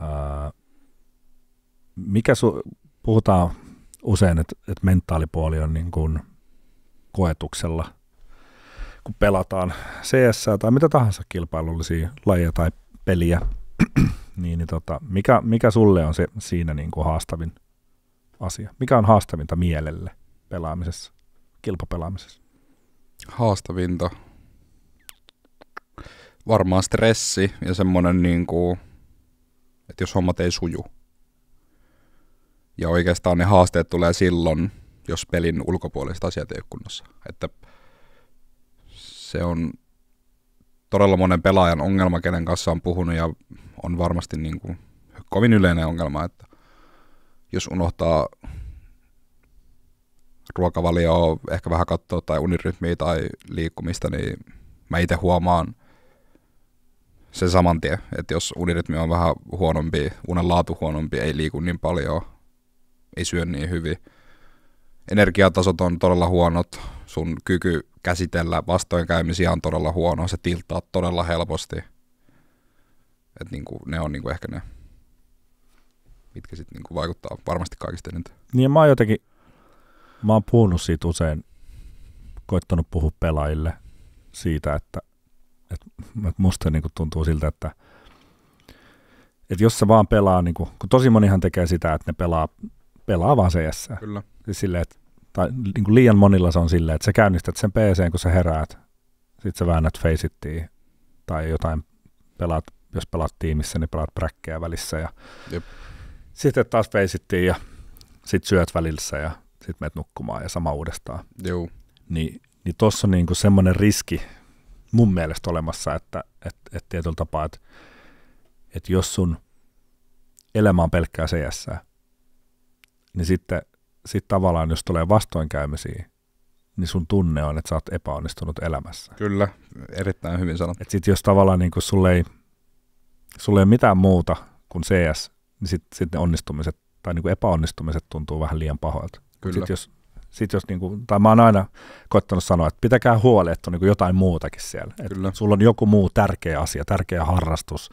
Speaker 1: ää, mikä su, puhutaan usein, että, että mentaalipuoli on niin kuin koetuksella, kun pelataan CS tai mitä tahansa kilpailullisia lajeja tai peliä – niin, niin tota, mikä, mikä sulle on se siinä niin kuin haastavin asia? Mikä on haastavinta mielelle pelaamisessa, kilpapelaamisessa?
Speaker 2: Haastavinta? Varmaan stressi ja semmoinen, niin kuin, että jos hommat ei suju. Ja oikeastaan ne haasteet tulee silloin, jos pelin ulkopuoliset asiat ei ole kunnossa. Että se on todella monen pelaajan ongelma, kenen kanssa on puhunut ja on varmasti niin kuin kovin yleinen ongelma, että jos unohtaa ruokavalioa, ehkä vähän katsoa tai unirytmiä tai liikkumista, niin mä itse huomaan sen saman tien, että jos unirytmi on vähän huonompi, unen laatu huonompi, ei liiku niin paljon, ei syö niin hyvin – energiatasot on todella huonot, sun kyky käsitellä vastoinkäymisiä on todella huono, se tiltaa todella helposti. Et niinku, ne on niinku ehkä ne, mitkä sitten niinku vaikuttaa varmasti kaikista eniten. Niin mä oon
Speaker 1: jotenkin, mä oon puhunut siitä usein, koittanut puhua pelaajille siitä, että, että, että musta niinku tuntuu siltä, että, että jos se vaan pelaa, niinku, kun tosi monihan tekee sitä, että ne pelaa, pelaa vaan CS. Kyllä Siis silleen, että, tai niin kuin liian monilla se on silleen, että sä käynnistät sen PC, kun sä heräät, sit sä väännät Faceittiin tai jotain, pelaat, jos pelaat tiimissä, niin pelaat bräkkejä välissä ja Jep. sitten taas Faceittiin ja sit syöt välissä ja sitten menet nukkumaan ja sama uudestaan. Joo. Ni, niin tossa on niin kuin semmoinen riski mun mielestä olemassa, että et, et tietyllä tapaa, että et jos sun elämä on pelkkää CS, niin sitten sitten tavallaan, jos tulee vastoinkäymisiä, niin sun tunne on, että sä oot epäonnistunut elämässä. Kyllä, erittäin hyvin sanottu. Et sit jos tavallaan niin sulle ei, sulle ei ole mitään muuta kuin CS, niin sitten sit ne onnistumiset tai niin epäonnistumiset tuntuu vähän liian pahoilta. Kyllä. Sitten jos, sit jos niin kuin, tai mä oon aina koittanut sanoa, että pitäkää huoli, että on niin jotain muutakin siellä. Kyllä. Et Kyllä. Sulla on joku muu tärkeä asia, tärkeä harrastus,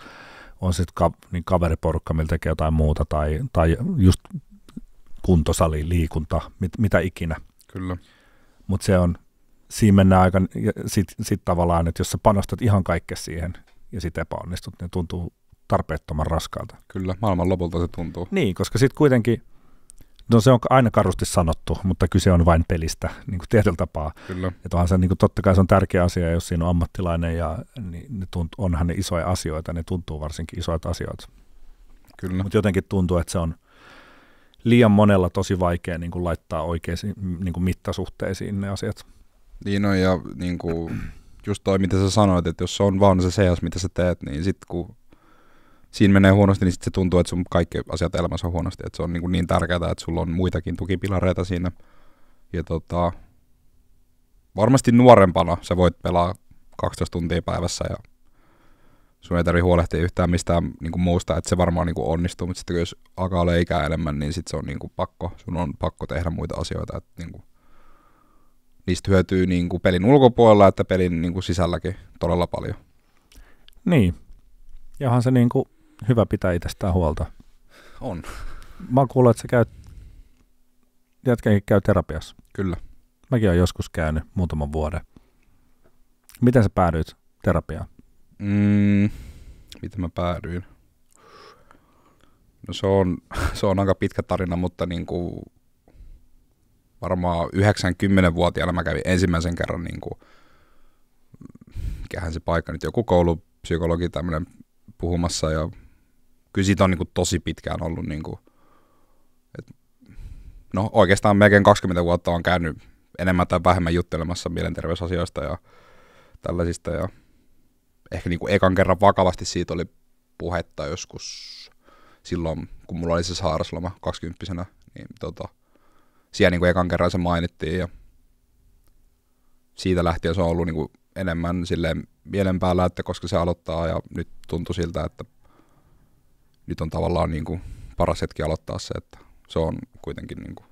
Speaker 1: on sitten ka, niin kaveriporukka, millä tekee jotain muuta, tai, tai just kuntosali, liikunta, mit, mitä ikinä. Kyllä. Mutta se on, siinä mennään aika, sitten sit tavallaan, että jos sä panostat ihan kaikkea siihen ja sitten epäonnistut, niin tuntuu tarpeettoman raskaalta. Kyllä, maailman
Speaker 2: lopulta se tuntuu.
Speaker 1: Niin, koska sitten kuitenkin, no se on aina karusti sanottu, mutta kyse on vain pelistä niin kuin tietyllä tapaa. Kyllä. Että onhan se, niin kuin, totta kai se on tärkeä asia, jos siinä on ammattilainen ja niin ne tunt, onhan ne isoja asioita, ne tuntuu varsinkin isoja asioita. Kyllä. Mutta jotenkin tuntuu, että se on – liian monella tosi vaikea niin
Speaker 2: kuin laittaa oikeisiin
Speaker 1: niin kuin mittasuhteisiin ne asiat.
Speaker 2: Niin no ja niin kuin, just toi, mitä sä sanoit, että jos se on vaan se CS mitä sä teet, niin sitten kun siinä menee huonosti, niin sit se tuntuu, että sun kaikki asiat elämässä on huonosti. Että se on niin, kuin niin tärkeää, että sulla on muitakin tukipilareita siinä. Ja tota, varmasti nuorempana sä voit pelaa 12 tuntia päivässä ja sun ei tarvi huolehtia yhtään mistään niin kuin muusta, että se varmaan niin kuin onnistuu, mutta sitten jos alkaa olla ikää enemmän, niin sitten se on niin kuin pakko, sun on pakko tehdä muita asioita, että niin kuin, niistä hyötyy niin kuin pelin ulkopuolella, että pelin niin kuin sisälläkin todella paljon.
Speaker 1: Niin, ja onhan se niin kuin hyvä pitää itsestään huolta. On. Mä oon kuullut, että sä käyt, jätkäkin käy terapiassa. Kyllä. Mäkin olen joskus käynyt muutaman vuoden. Miten sä päädyit terapiaan?
Speaker 2: Mm, miten mä päädyin? No se on, se on aika pitkä tarina, mutta niin kuin varmaan 90-vuotiaana mä kävin ensimmäisen kerran niin kuin, mikähän se paikka nyt, joku koulupsykologi tämmöinen puhumassa ja kyllä siitä on niin kuin tosi pitkään ollut niin kuin, et, no oikeastaan melkein 20 vuotta on käynyt enemmän tai vähemmän juttelemassa mielenterveysasioista ja tällaisista ja ehkä niin kuin ekan kerran vakavasti siitä oli puhetta joskus silloin, kun mulla oli se saarasloma 20 niin tota, siellä niin kuin ekan kerran se mainittiin ja siitä lähtien se on ollut niin kuin enemmän silleen mielen päällä, että koska se aloittaa ja nyt tuntui siltä, että nyt on tavallaan niin kuin paras hetki aloittaa se, että se on kuitenkin niin kuin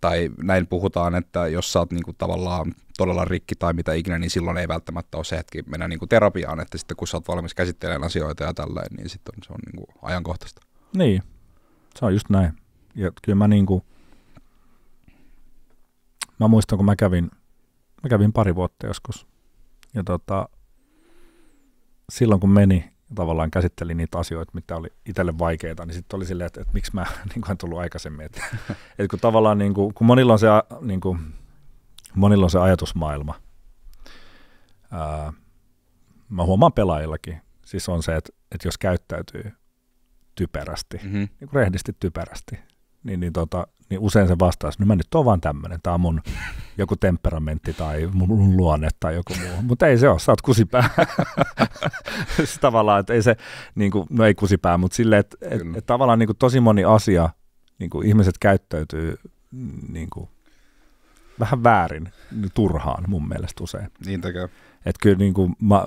Speaker 2: tai näin puhutaan, että jos sä oot niinku tavallaan todella rikki tai mitä ikinä, niin silloin ei välttämättä ole se hetki mennä niinku terapiaan, että sitten kun sä oot valmis käsittelemään asioita ja tälleen, niin sitten on, se on niinku ajankohtaista.
Speaker 1: Niin, se on just näin. Ja kyllä mä niinku, mä muistan kun mä kävin, mä kävin pari vuotta joskus, ja tota, silloin kun meni, tavallaan käsittelin niitä asioita, mitä oli itselle vaikeita, niin sitten oli silleen, että, että miksi mä niin kuin en tullut aikaisemmin. Että, et kun tavallaan, niin kuin, kun monilla on se, niin kuin, monilla on se ajatusmaailma, ää, mä huomaan pelaajillakin, siis on se, että, että jos käyttäytyy typerästi, mm-hmm. niin kuin rehdisti typerästi, niin, niin, tota, niin usein se vastaus, että mä nyt oon vaan tämmöinen, tämä on mun joku temperamentti tai mun luonne tai joku muu, mutta ei se ole, sä oot kusipää. tavallaan, että ei se, niin kuin, no ei kusipää, mutta silleen, että et, et, tavallaan niin kuin tosi moni asia, niin kuin ihmiset käyttäytyy niin kuin, vähän väärin, niin turhaan mun mielestä usein. Niin tekee. Että kyllä niin kuin, mä,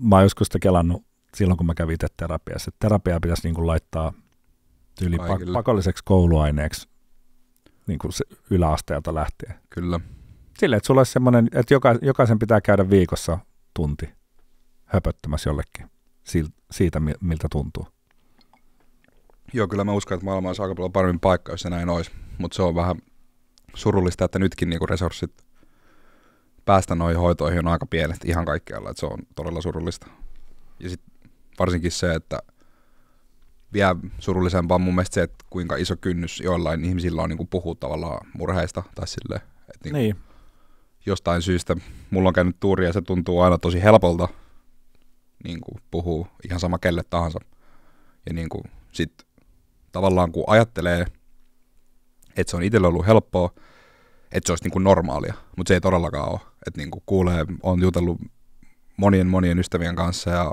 Speaker 1: mä oon joskus sitä kelannut silloin, kun mä kävin itse terapiassa, että terapiaa pitäisi niin kuin laittaa tyyli Kaikille. pakolliseksi kouluaineeksi niin kuin se yläasteelta lähtien. Kyllä. Sille, että sulla olisi semmoinen, että joka, jokaisen pitää käydä viikossa tunti höpöttämässä jollekin siitä, miltä tuntuu.
Speaker 2: Joo, kyllä mä uskon, että maailma olisi aika paljon paremmin paikka, jos se näin olisi. Mutta se on vähän surullista, että nytkin niinku resurssit päästä noihin hoitoihin on aika pienet ihan kaikkialla. Että se on todella surullista. Ja sitten varsinkin se, että vielä surullisempaa mun mielestä se, että kuinka iso kynnys joillain ihmisillä on niin kuin puhua tavallaan murheista tai sille, että niin niin. jostain syystä mulla on käynyt tuuri ja se tuntuu aina tosi helpolta niin kuin puhuu ihan sama kelle tahansa. Ja niin kuin sit tavallaan kun ajattelee, että se on itsellä ollut helppoa, että se olisi niin kuin normaalia, mutta se ei todellakaan ole. Että niin kuin kuulee, on jutellut monien monien ystävien kanssa ja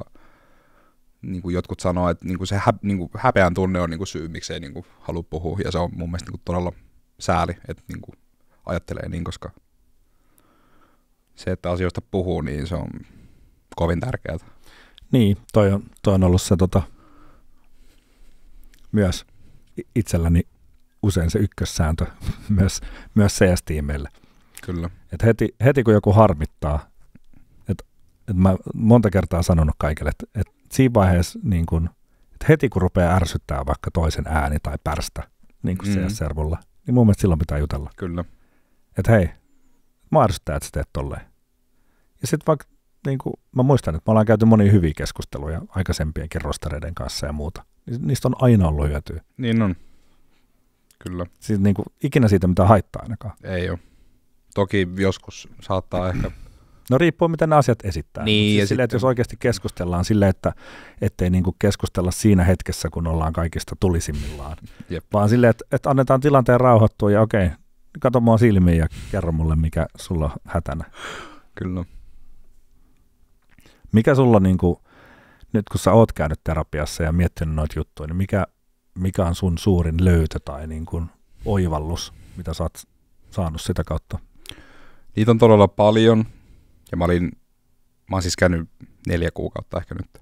Speaker 2: niin kuin jotkut sanoo, että niin kuin se hä, niin kuin häpeän tunne on niin kuin syy, ei niin kuin halua puhua, ja se on mun mielestä niin kuin todella sääli, että niin kuin ajattelee niin, koska se, että asioista puhuu, niin se on kovin tärkeää. Niin, toi
Speaker 1: on, toi on ollut se tota, myös itselläni usein se ykkössääntö myös, myös CS-tiimeille. Kyllä. Et heti, heti kun joku harmittaa, että et mä monta kertaa sanonut kaikille, että et siinä vaiheessa, niin kun, että heti kun rupeaa ärsyttää vaikka toisen ääni tai pärstä, niin kuin mm. cs servolla niin mun mielestä silloin pitää jutella. Kyllä. Että hei, mä ärsyttää, että sä teet tolleen. Ja sitten vaikka, niin kuin, mä muistan, että me ollaan käyty monia hyviä keskusteluja aikaisempienkin rostareiden kanssa ja muuta. Niin niistä on aina ollut hyötyä.
Speaker 2: Niin on. Kyllä. Siis niin kuin, ikinä siitä mitään haittaa ainakaan. Ei ole. Toki joskus saattaa ehkä
Speaker 1: No riippuu, miten asiat esittää. Niin, siis ja sille, sitten... että jos oikeasti keskustellaan sille, että ettei niin keskustella siinä hetkessä, kun ollaan kaikista tulisimmillaan, Jep. vaan silleen, että, että annetaan tilanteen rauhoittua ja okei, kato mua silmiin ja kerro mulle, mikä sulla on hätänä. Kyllä. Mikä sulla, niin kuin, nyt kun sä oot käynyt terapiassa ja miettinyt noita juttuja, niin mikä, mikä on sun suurin löytö tai niin kuin oivallus, mitä sä oot saanut sitä kautta?
Speaker 2: Niitä on todella paljon ja mä olin, mä olen siis käynyt neljä kuukautta ehkä nyt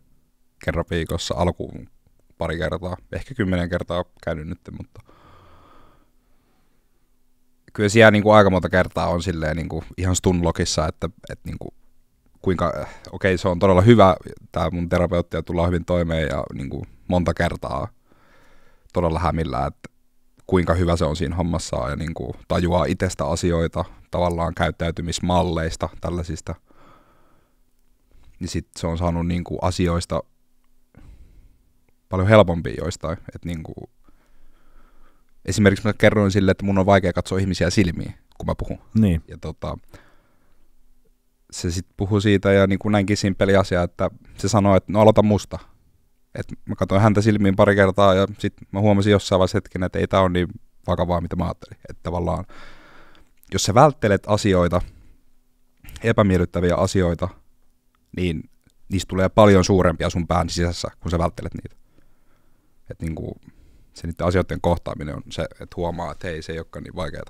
Speaker 2: kerran viikossa alkuun pari kertaa, ehkä kymmenen kertaa käynyt nyt, mutta kyllä siellä niin kuin aika monta kertaa on silleen niin kuin ihan stunlockissa, että, että niin kuin kuinka, okei okay, se on todella hyvä, tämä mun terapeutti ja tullaan hyvin toimeen ja niin kuin monta kertaa todella hämillä, että kuinka hyvä se on siinä hommassaan ja niin kuin tajuaa itsestä asioita, tavallaan käyttäytymismalleista, tällaisista. Niin sitten se on saanut niin kuin asioista paljon helpompia joistain. Et niin kuin esimerkiksi mä kerroin sille, että mun on vaikea katsoa ihmisiä silmiin, kun mä puhun. Niin. Ja tota, se sitten puhuu siitä ja niin kuin näinkin simppeli asia, että se sanoi, että no aloita musta. Et mä katsoin häntä silmiin pari kertaa ja sitten mä huomasin jossain vaiheessa hetken, että ei tämä ole niin vakavaa, mitä mä ajattelin. Että tavallaan, jos sä välttelet asioita, epämiellyttäviä asioita, niin niistä tulee paljon suurempia sun pään sisässä, kun sä välttelet niitä. Että niin kuin se niiden asioiden kohtaaminen on se, että huomaa, että hei, se ei olekaan niin vaikeaa.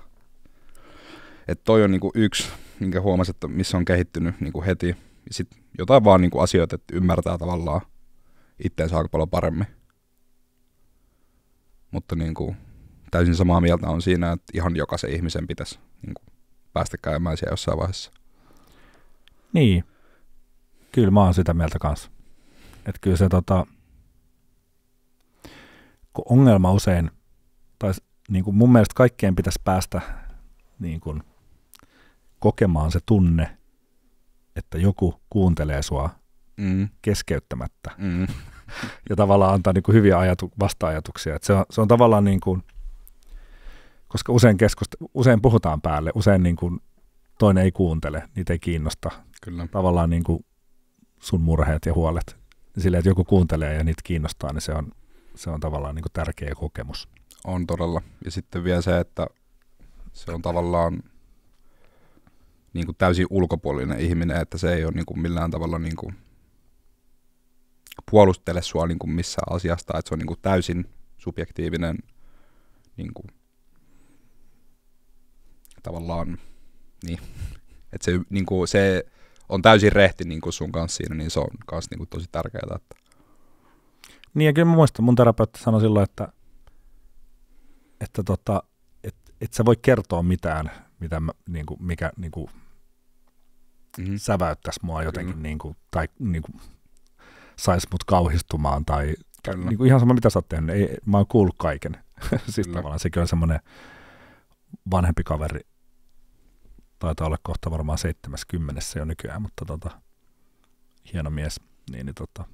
Speaker 2: Että toi on niin kuin yksi, minkä huomasin, että missä on kehittynyt niin kuin heti. Sitten jotain vaan niin kuin asioita, että ymmärtää tavallaan, itteensä aika paljon paremmin. Mutta niin kuin, täysin samaa mieltä on siinä, että ihan jokaisen ihmisen pitäisi niin kuin, päästä käymään siellä jossain vaiheessa.
Speaker 1: Niin. Kyllä mä oon sitä mieltä kanssa. Että kyllä se tota, kun ongelma usein, tai niin kuin mun mielestä kaikkien pitäisi päästä niin kuin, kokemaan se tunne, että joku kuuntelee sua mm. keskeyttämättä. Mm. ja tavallaan antaa niin kuin hyviä ajatu- vasta-ajatuksia. Et se, on, se on tavallaan niin kuin, koska usein, keskust- usein puhutaan päälle, usein niin kuin toinen ei kuuntele, niitä ei kiinnosta. Kyllä. Tavallaan niin kuin sun murheet ja huolet. Silleen, että joku kuuntelee ja niitä kiinnostaa, niin se on, se on tavallaan niin kuin tärkeä kokemus.
Speaker 2: On todella. Ja sitten vielä se, että se on tavallaan niin kuin täysin ulkopuolinen ihminen, että se ei ole niin kuin millään tavalla niin kuin puolustele sua niin kuin missään asiasta, että se on niin kuin täysin subjektiivinen niin kuin, tavallaan, niin, että se, niin kuin, se on täysin rehti niin kuin sun kanssa siinä, niin se on myös niin kuin, tosi tärkeää. Että.
Speaker 1: Niin ja kyllä mä muistan, mun terapeutti sanoi silloin, että, että tota, et, et sä voi kertoa mitään, mitä mä, niin kuin, mikä niin kuin, mm-hmm. säväyttäisi mua jotenkin, mm-hmm. niin kuin, tai niin kuin, saisi mut kauhistumaan tai Niin kuin ihan sama mitä sä oot tehnyt, ei, mä oon kuullut kaiken. siis Kyllä. tavallaan sekin on semmoinen vanhempi kaveri, taitaa olla kohta varmaan 70 jo nykyään, mutta tota, hieno mies. Niin, niin tota.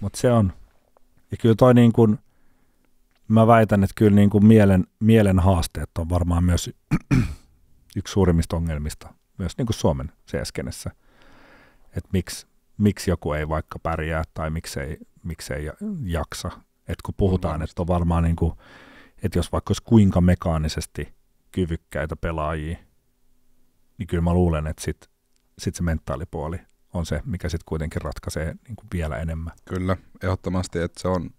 Speaker 1: Mutta se on. Ja kyllä toi niin kuin, mä väitän, että kyllä niin kuin mielen, mielen haasteet on varmaan myös yksi suurimmista ongelmista, myös niin kuin Suomen cs että miksi, miksi joku ei vaikka pärjää tai miksei, miksei jaksa. Et kun puhutaan, että on varmaan niin kuin, että jos vaikka olisi kuinka mekaanisesti kyvykkäitä pelaajia, niin kyllä mä luulen, että sit, sit se mentaalipuoli on se, mikä sitten kuitenkin ratkaisee niin kuin vielä
Speaker 2: enemmän. Kyllä, ehdottomasti, että se on,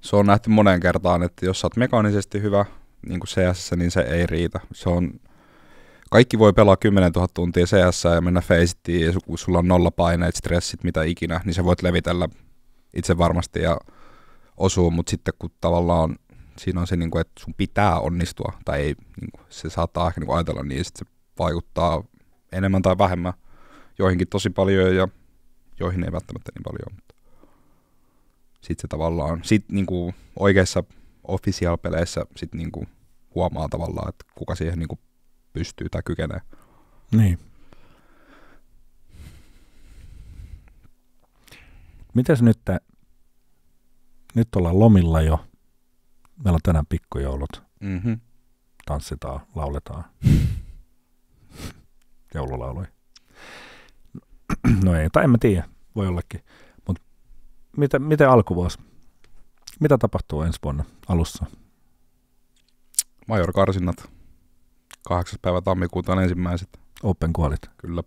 Speaker 2: se on nähty moneen kertaan, että jos sä oot mekaanisesti hyvä, niin kuin CS, niin se ei riitä. Se on kaikki voi pelaa 10 000 tuntia CS ja mennä feisittiin, ja kun sulla on nollapaineet, stressit, mitä ikinä, niin sä voit levitellä itse varmasti ja osuu, mutta sitten kun tavallaan siinä on se, niin kuin, että sun pitää onnistua, tai ei, niin kuin, se saattaa ehkä niin kuin ajatella niin, että se vaikuttaa enemmän tai vähemmän joihinkin tosi paljon ja joihin ei välttämättä niin paljon. Mutta sitten se tavallaan, sit niin kuin oikeissa official-peleissä sit niin kuin huomaa tavallaan, että kuka siihen niin kuin pystyy tai kykenee.
Speaker 1: Niin. Mitäs nyt, nyt ollaan lomilla jo. Meillä on tänään pikkujoulut. Mm-hmm. Tanssitaan, lauletaan. Joululauloi. No ei, tai en mä tiedä. Voi ollakin. Mutta mitä mitä alkuvuosi? Mitä tapahtuu ensi vuonna alussa?
Speaker 2: Major Karsinnat. 8. päivä tammikuuta on ensimmäiset. Open kuolit. Kyllä.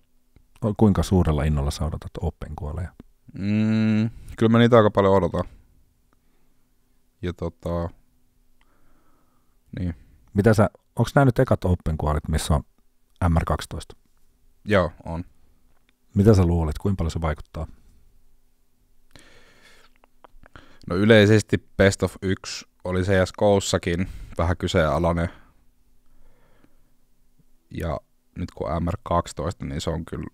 Speaker 1: Kuinka suurella innolla sä odotat
Speaker 2: Open kuoleja? Mm, kyllä mä niitä aika paljon odotan. Ja tota, niin.
Speaker 1: Mitä sä, onks nää nyt ekat Open kuolit, missä on MR12?
Speaker 2: Joo, on. Mitä sä luulet, kuinka paljon se vaikuttaa? No yleisesti Best of 1 oli CSKssakin vähän kyseenalainen ja nyt kun MR12, niin se on kyllä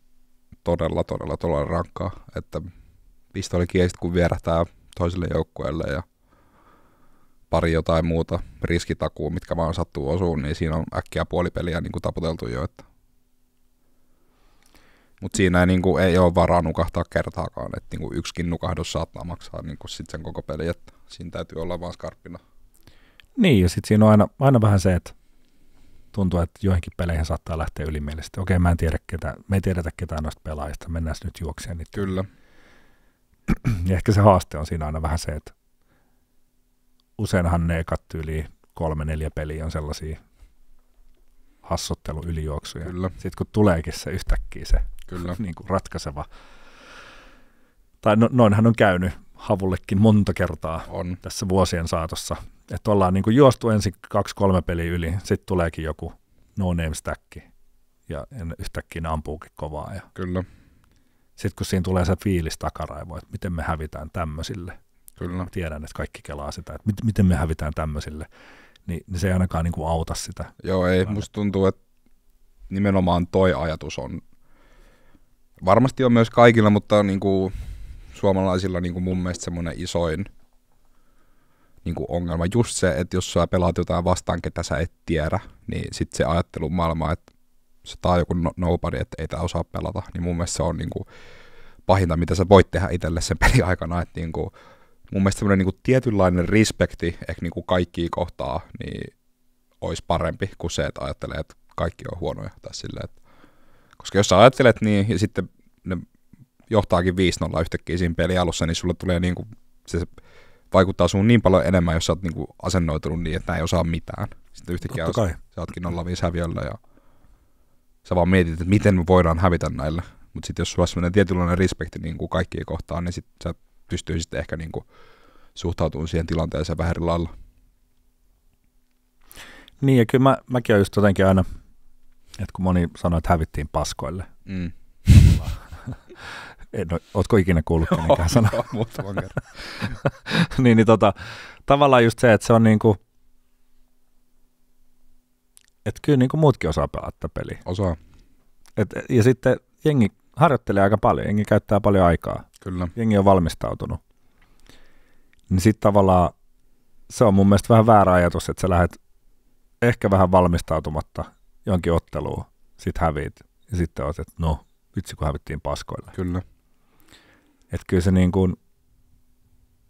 Speaker 2: todella, todella, todella rankkaa, että pistolikiesit kun vierähtää toiselle joukkueelle ja pari jotain muuta riskitakuu, mitkä vaan sattuu osuun, niin siinä on äkkiä peliä niin kuin taputeltu jo. Että. Mutta siinä ei, niin kuin, ei ole varaa nukahtaa kertaakaan, että niin kuin yksikin nukahdus saattaa maksaa niin kuin sit sen koko peli, että siinä täytyy olla vaan skarppina.
Speaker 1: Niin, ja sitten siinä on aina, aina vähän se, että
Speaker 2: tuntuu, että joihinkin peleihin saattaa lähteä
Speaker 1: ylimielisesti. Okei, mä en tiedä ketä, me ei tiedetä ketään noista pelaajista, mennään nyt juokseen. Niin Kyllä. ja ehkä se haaste on siinä aina vähän se, että useinhan ne ekat yli kolme, neljä peliä on sellaisia hassottelu ylijuoksuja. Kyllä. Sitten kun tuleekin se yhtäkkiä se Kyllä. niin kuin ratkaiseva, tai no, noinhan on käynyt havullekin monta kertaa on. tässä vuosien saatossa että ollaan niin kuin juostu ensin kaksi-kolme peliä yli, sitten tuleekin joku no name stack ja yhtäkkiä ne ampuukin kovaa. Ja Kyllä. Sitten kun siinä tulee se fiilis takaraivo, että miten me hävitään tämmöisille. Kyllä. Mä tiedän, että kaikki kelaa sitä, että mit, miten me hävitään tämmöisille. Niin, niin se ei ainakaan niin kuin auta sitä.
Speaker 2: Joo, ei. Vaan musta tuntuu, että nimenomaan toi ajatus on, varmasti on myös kaikilla, mutta niin kuin suomalaisilla niin kuin mun mielestä semmoinen isoin – niin kuin ongelma. Just se, että jos sä pelaat jotain vastaan, ketä sä et tiedä, niin sitten se ajattelun maailma, että se tää on joku no-, nobody, että ei tää osaa pelata, niin mun mielestä se on niin kuin pahinta, mitä sä voit tehdä itselle sen pelin aikana, että niin kuin, mun mielestä semmoinen niin tietynlainen respekti ehkä niin kaikkia kohtaa, niin olisi parempi kuin se, että ajattelee, että kaikki on huonoja tai sille, että koska jos sä ajattelet niin, ja sitten ne johtaakin 5-0 yhtäkkiä siinä peli alussa, niin sulle tulee niin kuin se vaikuttaa sun niin paljon enemmän, jos sä oot niinku asennoitunut niin, että ei osaa mitään. Sitten yhtäkkiä oot, sä ootkin viisi häviöllä ja sä vaan mietit, että miten me voidaan hävitä näille. Mutta sitten jos sulla on sellainen tietynlainen respekti niin kuin kaikkia kohtaan, niin sit sä pystyy sitten ehkä niin kuin suhtautumaan siihen tilanteeseen vähän eri lailla. Niin ja kyllä mä, mäkin olen just jotenkin aina, että kun moni
Speaker 1: sanoi että hävittiin paskoille, mm en, eh, no, ootko ikinä kuullut kenenkään sanoa? Joo, on kerran. niin, niin tota, tavallaan just se, että se on niin kuin, että kyllä niin kuin muutkin osaa pelata peli. Osaa. Et, ja sitten jengi harjoittelee aika paljon, jengi käyttää paljon aikaa. Kyllä. Jengi on valmistautunut. Niin sitten tavallaan se on mun mielestä vähän väärä ajatus, että sä lähdet ehkä vähän valmistautumatta jonkin otteluun, sit häviit ja sitten oot, että no, vitsi kun hävittiin paskoilla. Kyllä. Että kyllä se niin kuin,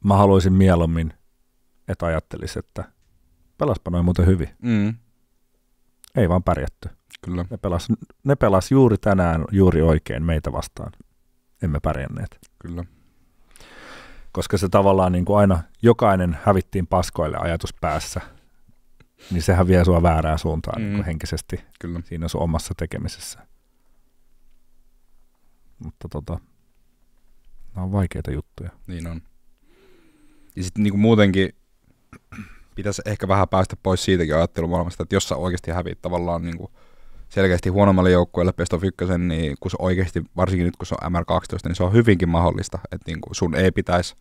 Speaker 1: mä haluaisin mieluummin, että ajattelisi, että pelaspa noin muuten hyvin. Mm. Ei vaan pärjätty. Kyllä. Ne pelas, ne pelas juuri tänään juuri oikein meitä vastaan. Emme pärjänneet. Kyllä. Koska se tavallaan niin kuin aina jokainen hävittiin paskoille ajatus päässä, niin sehän vie sua väärään suuntaan mm. niin kuin mm. henkisesti Kyllä. siinä sun omassa
Speaker 2: tekemisessä. Mutta tota, nämä on vaikeita juttuja. Niin on. Ja sitten niinku muutenkin pitäisi ehkä vähän päästä pois siitäkin ajattelumaailmasta, että jos sä oikeasti hävit tavallaan niinku selkeästi huonommalle joukkueelle Best of 1, niin kun se oikeasti, varsinkin nyt kun se on MR12, niin se on hyvinkin mahdollista, että niinku sun ei pitäisi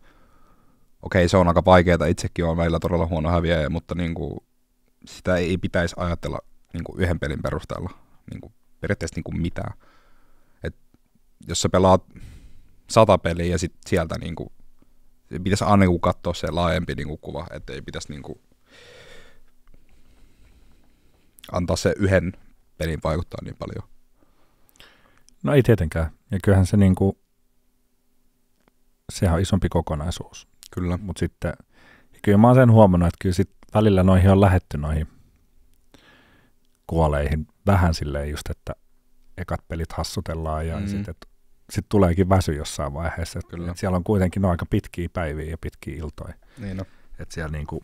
Speaker 2: okei, se on aika vaikeaa, itsekin on välillä todella huono häviäjä, mutta niin kuin, sitä ei pitäisi ajatella niin kuin yhden pelin perusteella niin kuin, periaatteessa niin kuin mitään. Et jos sä pelaat sata peliä ja sit sieltä niin kuin, pitäisi aina niin katsoa se laajempi niin kuin kuva, että ei pitäisi niin kuin, antaa se yhden pelin vaikuttaa niin paljon.
Speaker 1: No ei tietenkään. Ja kyllähän se niin kuin, sehän on isompi kokonaisuus. Kyllä. Mutta sitten, kyllä mä oon sen huomannut, että kyllä sit välillä noihin on lähetty noihin kuoleihin vähän silleen just, että ekat pelit hassutellaan ja mm. sitten, että sitten tuleekin väsy jossain vaiheessa. Et, Kyllä. Et siellä on kuitenkin no, aika pitkiä päiviä ja pitkiä iltoja. Niin no. Että siellä niin kuin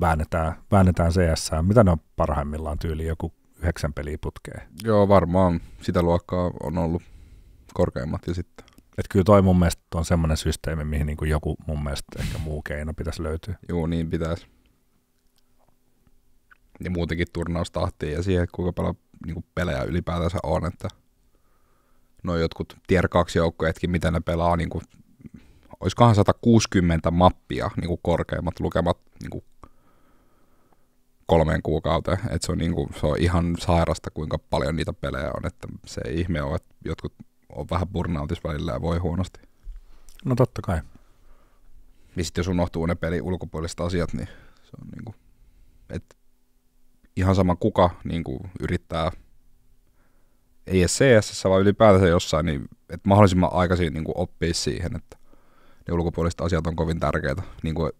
Speaker 1: väännetään, väännetään CS, mitä ne on parhaimmillaan tyyli joku yhdeksän peliä putkeen.
Speaker 2: Joo, varmaan sitä luokkaa on ollut korkeimmat ja sitten. Et kyllä toi mun mielestä on semmoinen systeemi, mihin niin kuin joku mun mielestä ehkä muu keino pitäisi löytyä. Joo, niin pitäisi. Ja muutenkin turnaustahtiin ja siihen, kuinka paljon niin kuin pelejä ylipäätänsä on, että – no jotkut tier 2 joukkueetkin, mitä ne pelaa, niin kuin, olisikohan 160 mappia niin kuin korkeimmat lukemat niin kuin kolmeen kuukauteen. Et se, on niin kuin, se on ihan sairasta, kuinka paljon niitä pelejä on, että se ihme on että jotkut on vähän burnoutis välillä ja voi huonosti. No totta kai. Ja sitten jos unohtuu ne pelin ulkopuoliset asiat, niin se on niin kuin, et ihan sama kuka niin kuin yrittää ei edes CS, vaan ylipäätänsä jossain, niin että mahdollisimman aikaisin niin oppii siihen, että ne ulkopuoliset asiat on kovin tärkeitä. Niin kuin,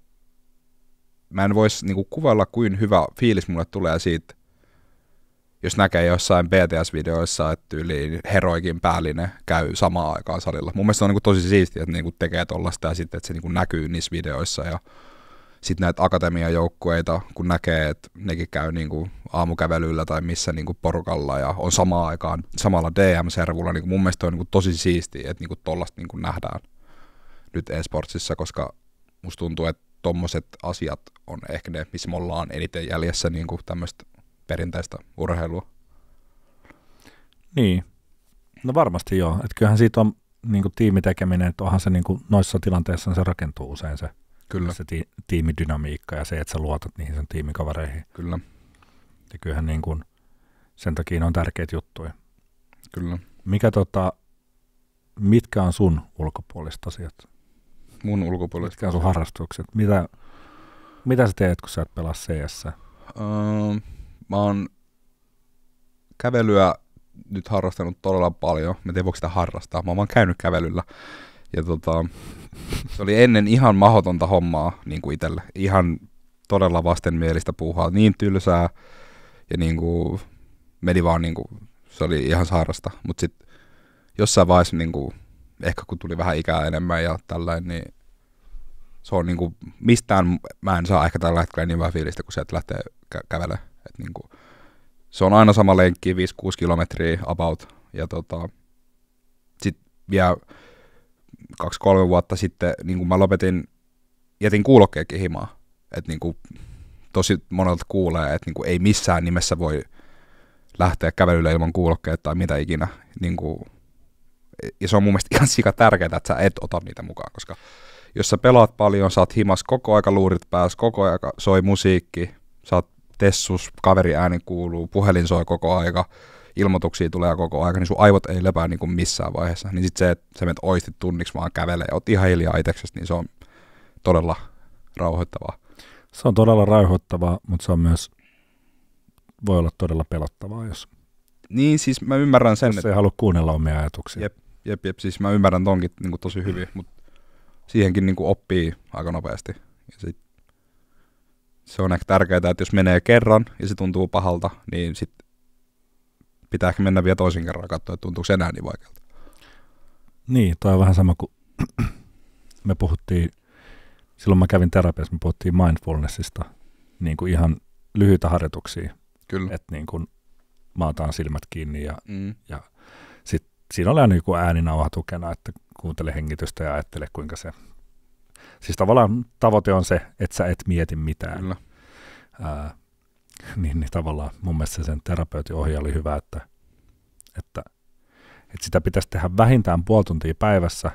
Speaker 2: mä en voisi niin kuin, kuvailla, kuin hyvä fiilis mulle tulee siitä, jos näkee jossain BTS-videoissa, että yli heroikin päällinen käy samaan aikaan salilla. Mun mielestä on niin kuin, tosi siistiä, että niin kuin, tekee tollasta ja sitten, että se niin kuin, näkyy niissä videoissa ja sitten näitä akatemiajoukkueita, kun näkee, että nekin käy niin kuin aamukävelyllä tai missä niin kuin porukalla ja on samaan aikaan samalla DM-servulla, niin mun mielestä on niin kuin tosi siistiä, että niin kuin tollasta niin nähdään nyt esportsissa, koska musta tuntuu, että tommoset asiat on ehkä ne, missä me ollaan eniten jäljessä niin kuin tämmöistä perinteistä urheilua. Niin, no varmasti joo. Että
Speaker 1: kyllähän siitä on niin kuin tiimitekeminen, että onhan se niin kuin noissa tilanteissa se rakentuu usein se Kyllä. Se ti- tiimidynamiikka ja se, että sä luotat niihin sen tiimikavereihin. Kyllä. Ja kyllähän niin kuin, sen takia ne on tärkeitä juttuja. Kyllä. Mikä tota, mitkä on sun ulkopuoliset asiat?
Speaker 2: Mun ulkopuoliset Mitkä on sun
Speaker 1: harrastukset? Mitä, mitä sä teet, kun sä et pelaa CS? Öö,
Speaker 2: mä oon kävelyä nyt harrastanut todella paljon. Mä en tiedä, voiko sitä harrastaa. Mä oon vaan käynyt kävelyllä. Ja tota, se oli ennen ihan mahdotonta hommaa niin kuin itselle. Ihan todella vastenmielistä puuhaa, niin tylsää ja niin kuin, meni vaan niin kuin, se oli ihan sairasta. Mutta sitten jossain vaiheessa niin kuin, ehkä kun tuli vähän ikää enemmän ja tällainen, niin se on niin kuin, mistään, mä en saa ehkä tällä hetkellä niin vähän fiilistä, kun että lähtee kä- kävelemään. niin kuin, se on aina sama lenkki, 5-6 kilometriä about. Ja tota, sitten vielä kaksi-kolme vuotta sitten, niin kuin mä lopetin, jätin kuulokkeekin himaa. Että niin kuin tosi monelta kuulee, että niin kuin ei missään nimessä voi lähteä kävelylle ilman kuulokkeita tai mitä ikinä. Niin kuin, ja se on mun mielestä ihan sika tärkeää, että sä et ota niitä mukaan, koska jos sä pelaat paljon, saat himas koko aika luurit päässä, koko aika soi musiikki, saat tessus, kaveri ääni kuuluu, puhelin soi koko aika, ilmoituksia tulee koko aika, niin sun aivot ei lepää niin kuin missään vaiheessa. Niin sitten se, että sä menet oistit tunniksi vaan kävelee ja oot ihan hiljaa itseksesi, niin se on todella rauhoittavaa. Se on todella rauhoittavaa,
Speaker 1: mutta se on myös, voi olla todella pelottavaa, jos...
Speaker 2: Niin, siis mä ymmärrän sen. että... ei halua kuunnella omia ajatuksia. Jep, jep, jep siis mä ymmärrän tonkin niin kuin tosi hyvin, mm. mutta siihenkin niin kuin oppii aika nopeasti. Ja sit se on ehkä tärkeää, että jos menee kerran ja se tuntuu pahalta, niin sit pitää ehkä mennä vielä toisen kerran katsoa, että tuntuuko enää niin vaikealta.
Speaker 1: Niin, toi on vähän sama kuin me puhuttiin, silloin mä kävin terapiassa, me puhuttiin mindfulnessista, niin kuin ihan lyhyitä harjoituksia. Kyllä. Että niin kuin maataan silmät kiinni ja, mm. ja sit siinä oli aina joku ääninauha tukena, että kuuntele hengitystä ja ajattele kuinka se, siis tavallaan tavoite on se, että sä et mieti mitään. Kyllä. Ää, niin, niin tavallaan mun mielestä sen terapeutin ohje oli hyvä, että, että, että sitä pitäisi tehdä vähintään puoli tuntia päivässä,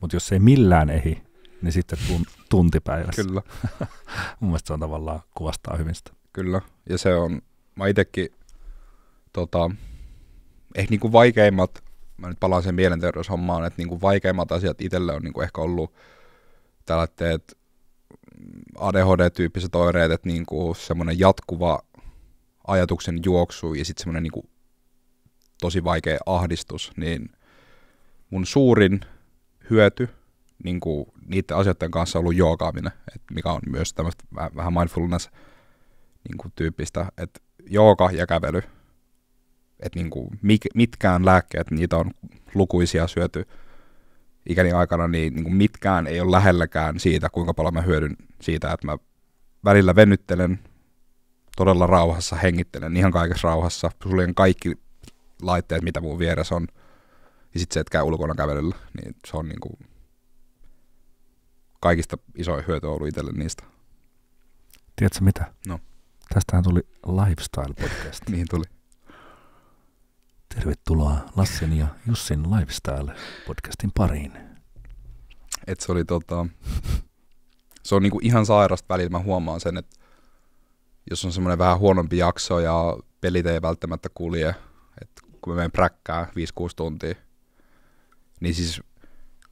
Speaker 1: mutta jos ei millään ehi, niin sitten tun, tunti päivässä. Kyllä. mun mielestä se on tavallaan kuvastaa
Speaker 2: hyvin sitä. Kyllä, ja se on, mä itsekin tota, ehkä niin kuin vaikeimmat, mä nyt palaan sen mielenterveyshommaan, että niin kuin vaikeimmat asiat itselle on niin kuin ehkä ollut tällä, että ADHD-tyyppiset oireet, että kuin niinku semmoinen jatkuva ajatuksen juoksu ja sitten semmoinen niin kuin tosi vaikea ahdistus, niin mun suurin hyöty niin kuin niiden asioiden kanssa on ollut joogaaminen, että mikä on myös tämmöistä vähän mindfulness niin kuin tyyppistä, että jooga ja kävely, että niin kuin mitkään lääkkeet, niitä on lukuisia syöty ikäni aikana, niin, niin kuin mitkään ei ole lähelläkään siitä, kuinka paljon mä hyödyn siitä, että mä välillä venyttelen todella rauhassa, hengittelen ihan kaikessa rauhassa, suljen kaikki laitteet, mitä mun vieressä on, ja sitten se, että käy ulkona kävelyllä, niin se on niin kuin kaikista isoin hyöty ollut itselle niistä.
Speaker 1: Tiedätkö mitä? No. Tästähän tuli lifestyle podcast. niin tuli. Tervetuloa Lassen ja Jussin Lifestyle-podcastin pariin.
Speaker 2: Et se oli tota, se on niinku ihan sairasta välillä, mä huomaan sen, että jos on semmoinen vähän huonompi jakso ja pelit ei välttämättä kulje, että kun mä menen präkkään 5-6 tuntia, niin siis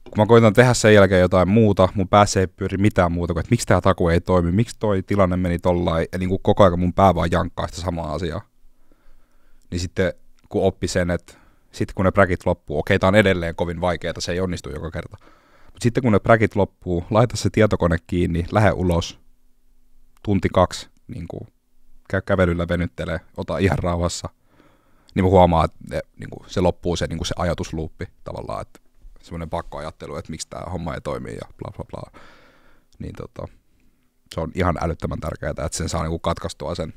Speaker 2: kun mä koitan tehdä sen jälkeen jotain muuta, mun päässä ei pyöri mitään muuta kuin, että miksi tämä taku ei toimi, miksi toi tilanne meni tollain, ja niin kuin koko ajan mun pää vaan jankkaa sitä samaa asiaa. Niin sitten kun oppi sen, että sitten kun ne präkit loppuu, okei, tämä on edelleen kovin vaikeaa, se ei onnistu joka kerta. Mutta sitten kun ne präkit loppuu, laita se tietokone kiinni, lähde ulos, tunti kaksi, niin kuin, käy kävelyllä venyttelee, ota ihan rauhassa. Niin mä huomaan, että ne, niin kuin, se loppuu se, niin kuin se ajatusluuppi tavallaan, että semmoinen pakkoajattelu, että miksi tämä homma ei toimi ja bla bla bla. Niin tota, se on ihan älyttömän tärkeää, että sen saa niin kuin katkaistua sen,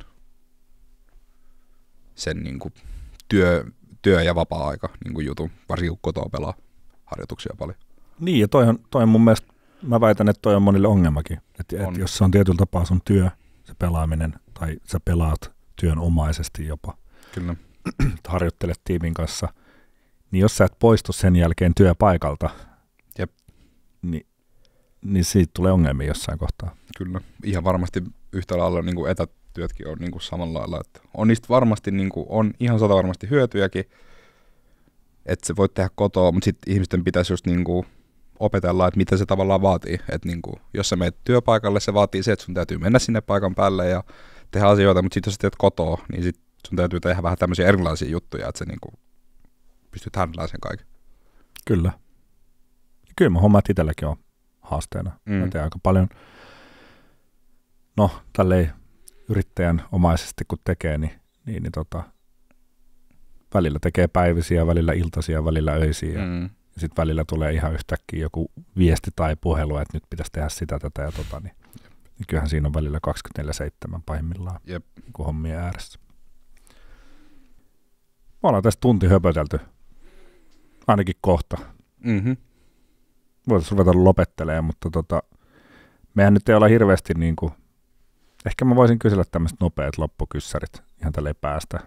Speaker 2: sen niin kuin, työ, työ ja vapaa-aika niin kuin jutun, varsinkin kun kotoa pelaa harjoituksia paljon.
Speaker 1: Niin, ja toi on, toi on mun mielestä, mä väitän, että toi on monille ongelmakin. Että on. et jos se on tietyllä tapaa sun työ, se pelaaminen, tai sä pelaat työnomaisesti jopa, Kyllä. harjoittelet tiimin kanssa, niin jos sä et poistu sen jälkeen työpaikalta,
Speaker 2: Jep. Niin,
Speaker 1: niin siitä tulee ongelmia jossain kohtaa.
Speaker 2: Kyllä, ihan varmasti yhtä lailla niin kuin etä, työtkin on niin kuin samalla lailla. Että on niistä varmasti, niin kuin, on ihan sata varmasti hyötyjäkin, että se voi tehdä kotoa, mutta sitten ihmisten pitäisi just niin kuin opetella, että mitä se tavallaan vaatii. Että niin kuin, jos sä menet työpaikalle, se vaatii se, että sun täytyy mennä sinne paikan päälle ja tehdä asioita, mutta sitten jos sä teet kotoa, niin sit sun täytyy tehdä vähän tämmöisiä erilaisia juttuja, että sä niin kuin pystyt handlaamaan sen kaiken.
Speaker 1: Kyllä. kyllä mä hommat itselläkin on haasteena. Mm. Mä teen aika paljon, no tälleen yrittäjän omaisesti kun tekee, niin, niin, niin tota, välillä tekee päivisiä, välillä iltaisia, välillä öisiä. Mm. Ja sitten välillä tulee ihan yhtäkkiä joku viesti tai puhelu, että nyt pitäisi tehdä sitä, tätä ja tota, niin, niin kyllähän siinä on välillä 24-7 pahimmillaan Jep. Niin hommia ääressä. Me ollaan tässä tunti höpötelty, ainakin kohta. Mm-hmm. Voitaisiin ruveta lopettelemaan, mutta tota, mehän nyt ei olla hirveästi niin kuin Ehkä mä voisin kysellä tämmöiset nopeat loppukyssärit ihan tälleen päästä.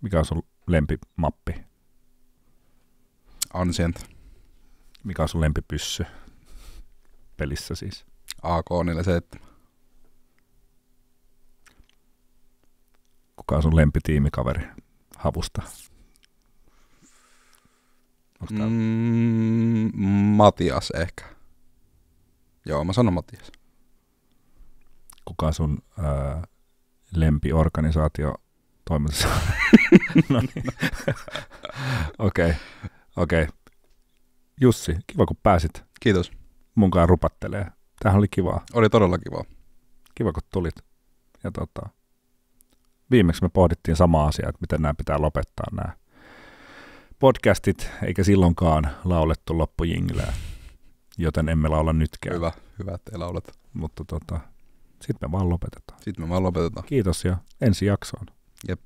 Speaker 1: Mikä on sun lempimappi? Ancient. Mikä on sun lempipyssy? Pelissä siis.
Speaker 2: AK-47.
Speaker 1: Kuka on sun lempitiimikaveri havusta?
Speaker 2: mm, Matias ehkä. Joo, mä sanon Matias kuka sun
Speaker 1: ää, lempiorganisaatio toiminnassa no niin. Okei, okei. Okay. Jussi, kiva kun pääsit. Kiitos. Munkaan rupattelee. Tämähän oli kivaa.
Speaker 2: Oli todella kivaa. Kiva kun tulit.
Speaker 1: Ja tota, viimeksi me pohdittiin sama asia, että miten nämä pitää lopettaa nämä podcastit, eikä silloinkaan laulettu loppujingleä, joten emme laula nytkään. Hyvä, hyvä, että ei lauleta. Mutta tota, sitten me vaan lopetetaan. Sitten me vaan lopetetaan. Kiitos ja ensi jaksoon. Jep.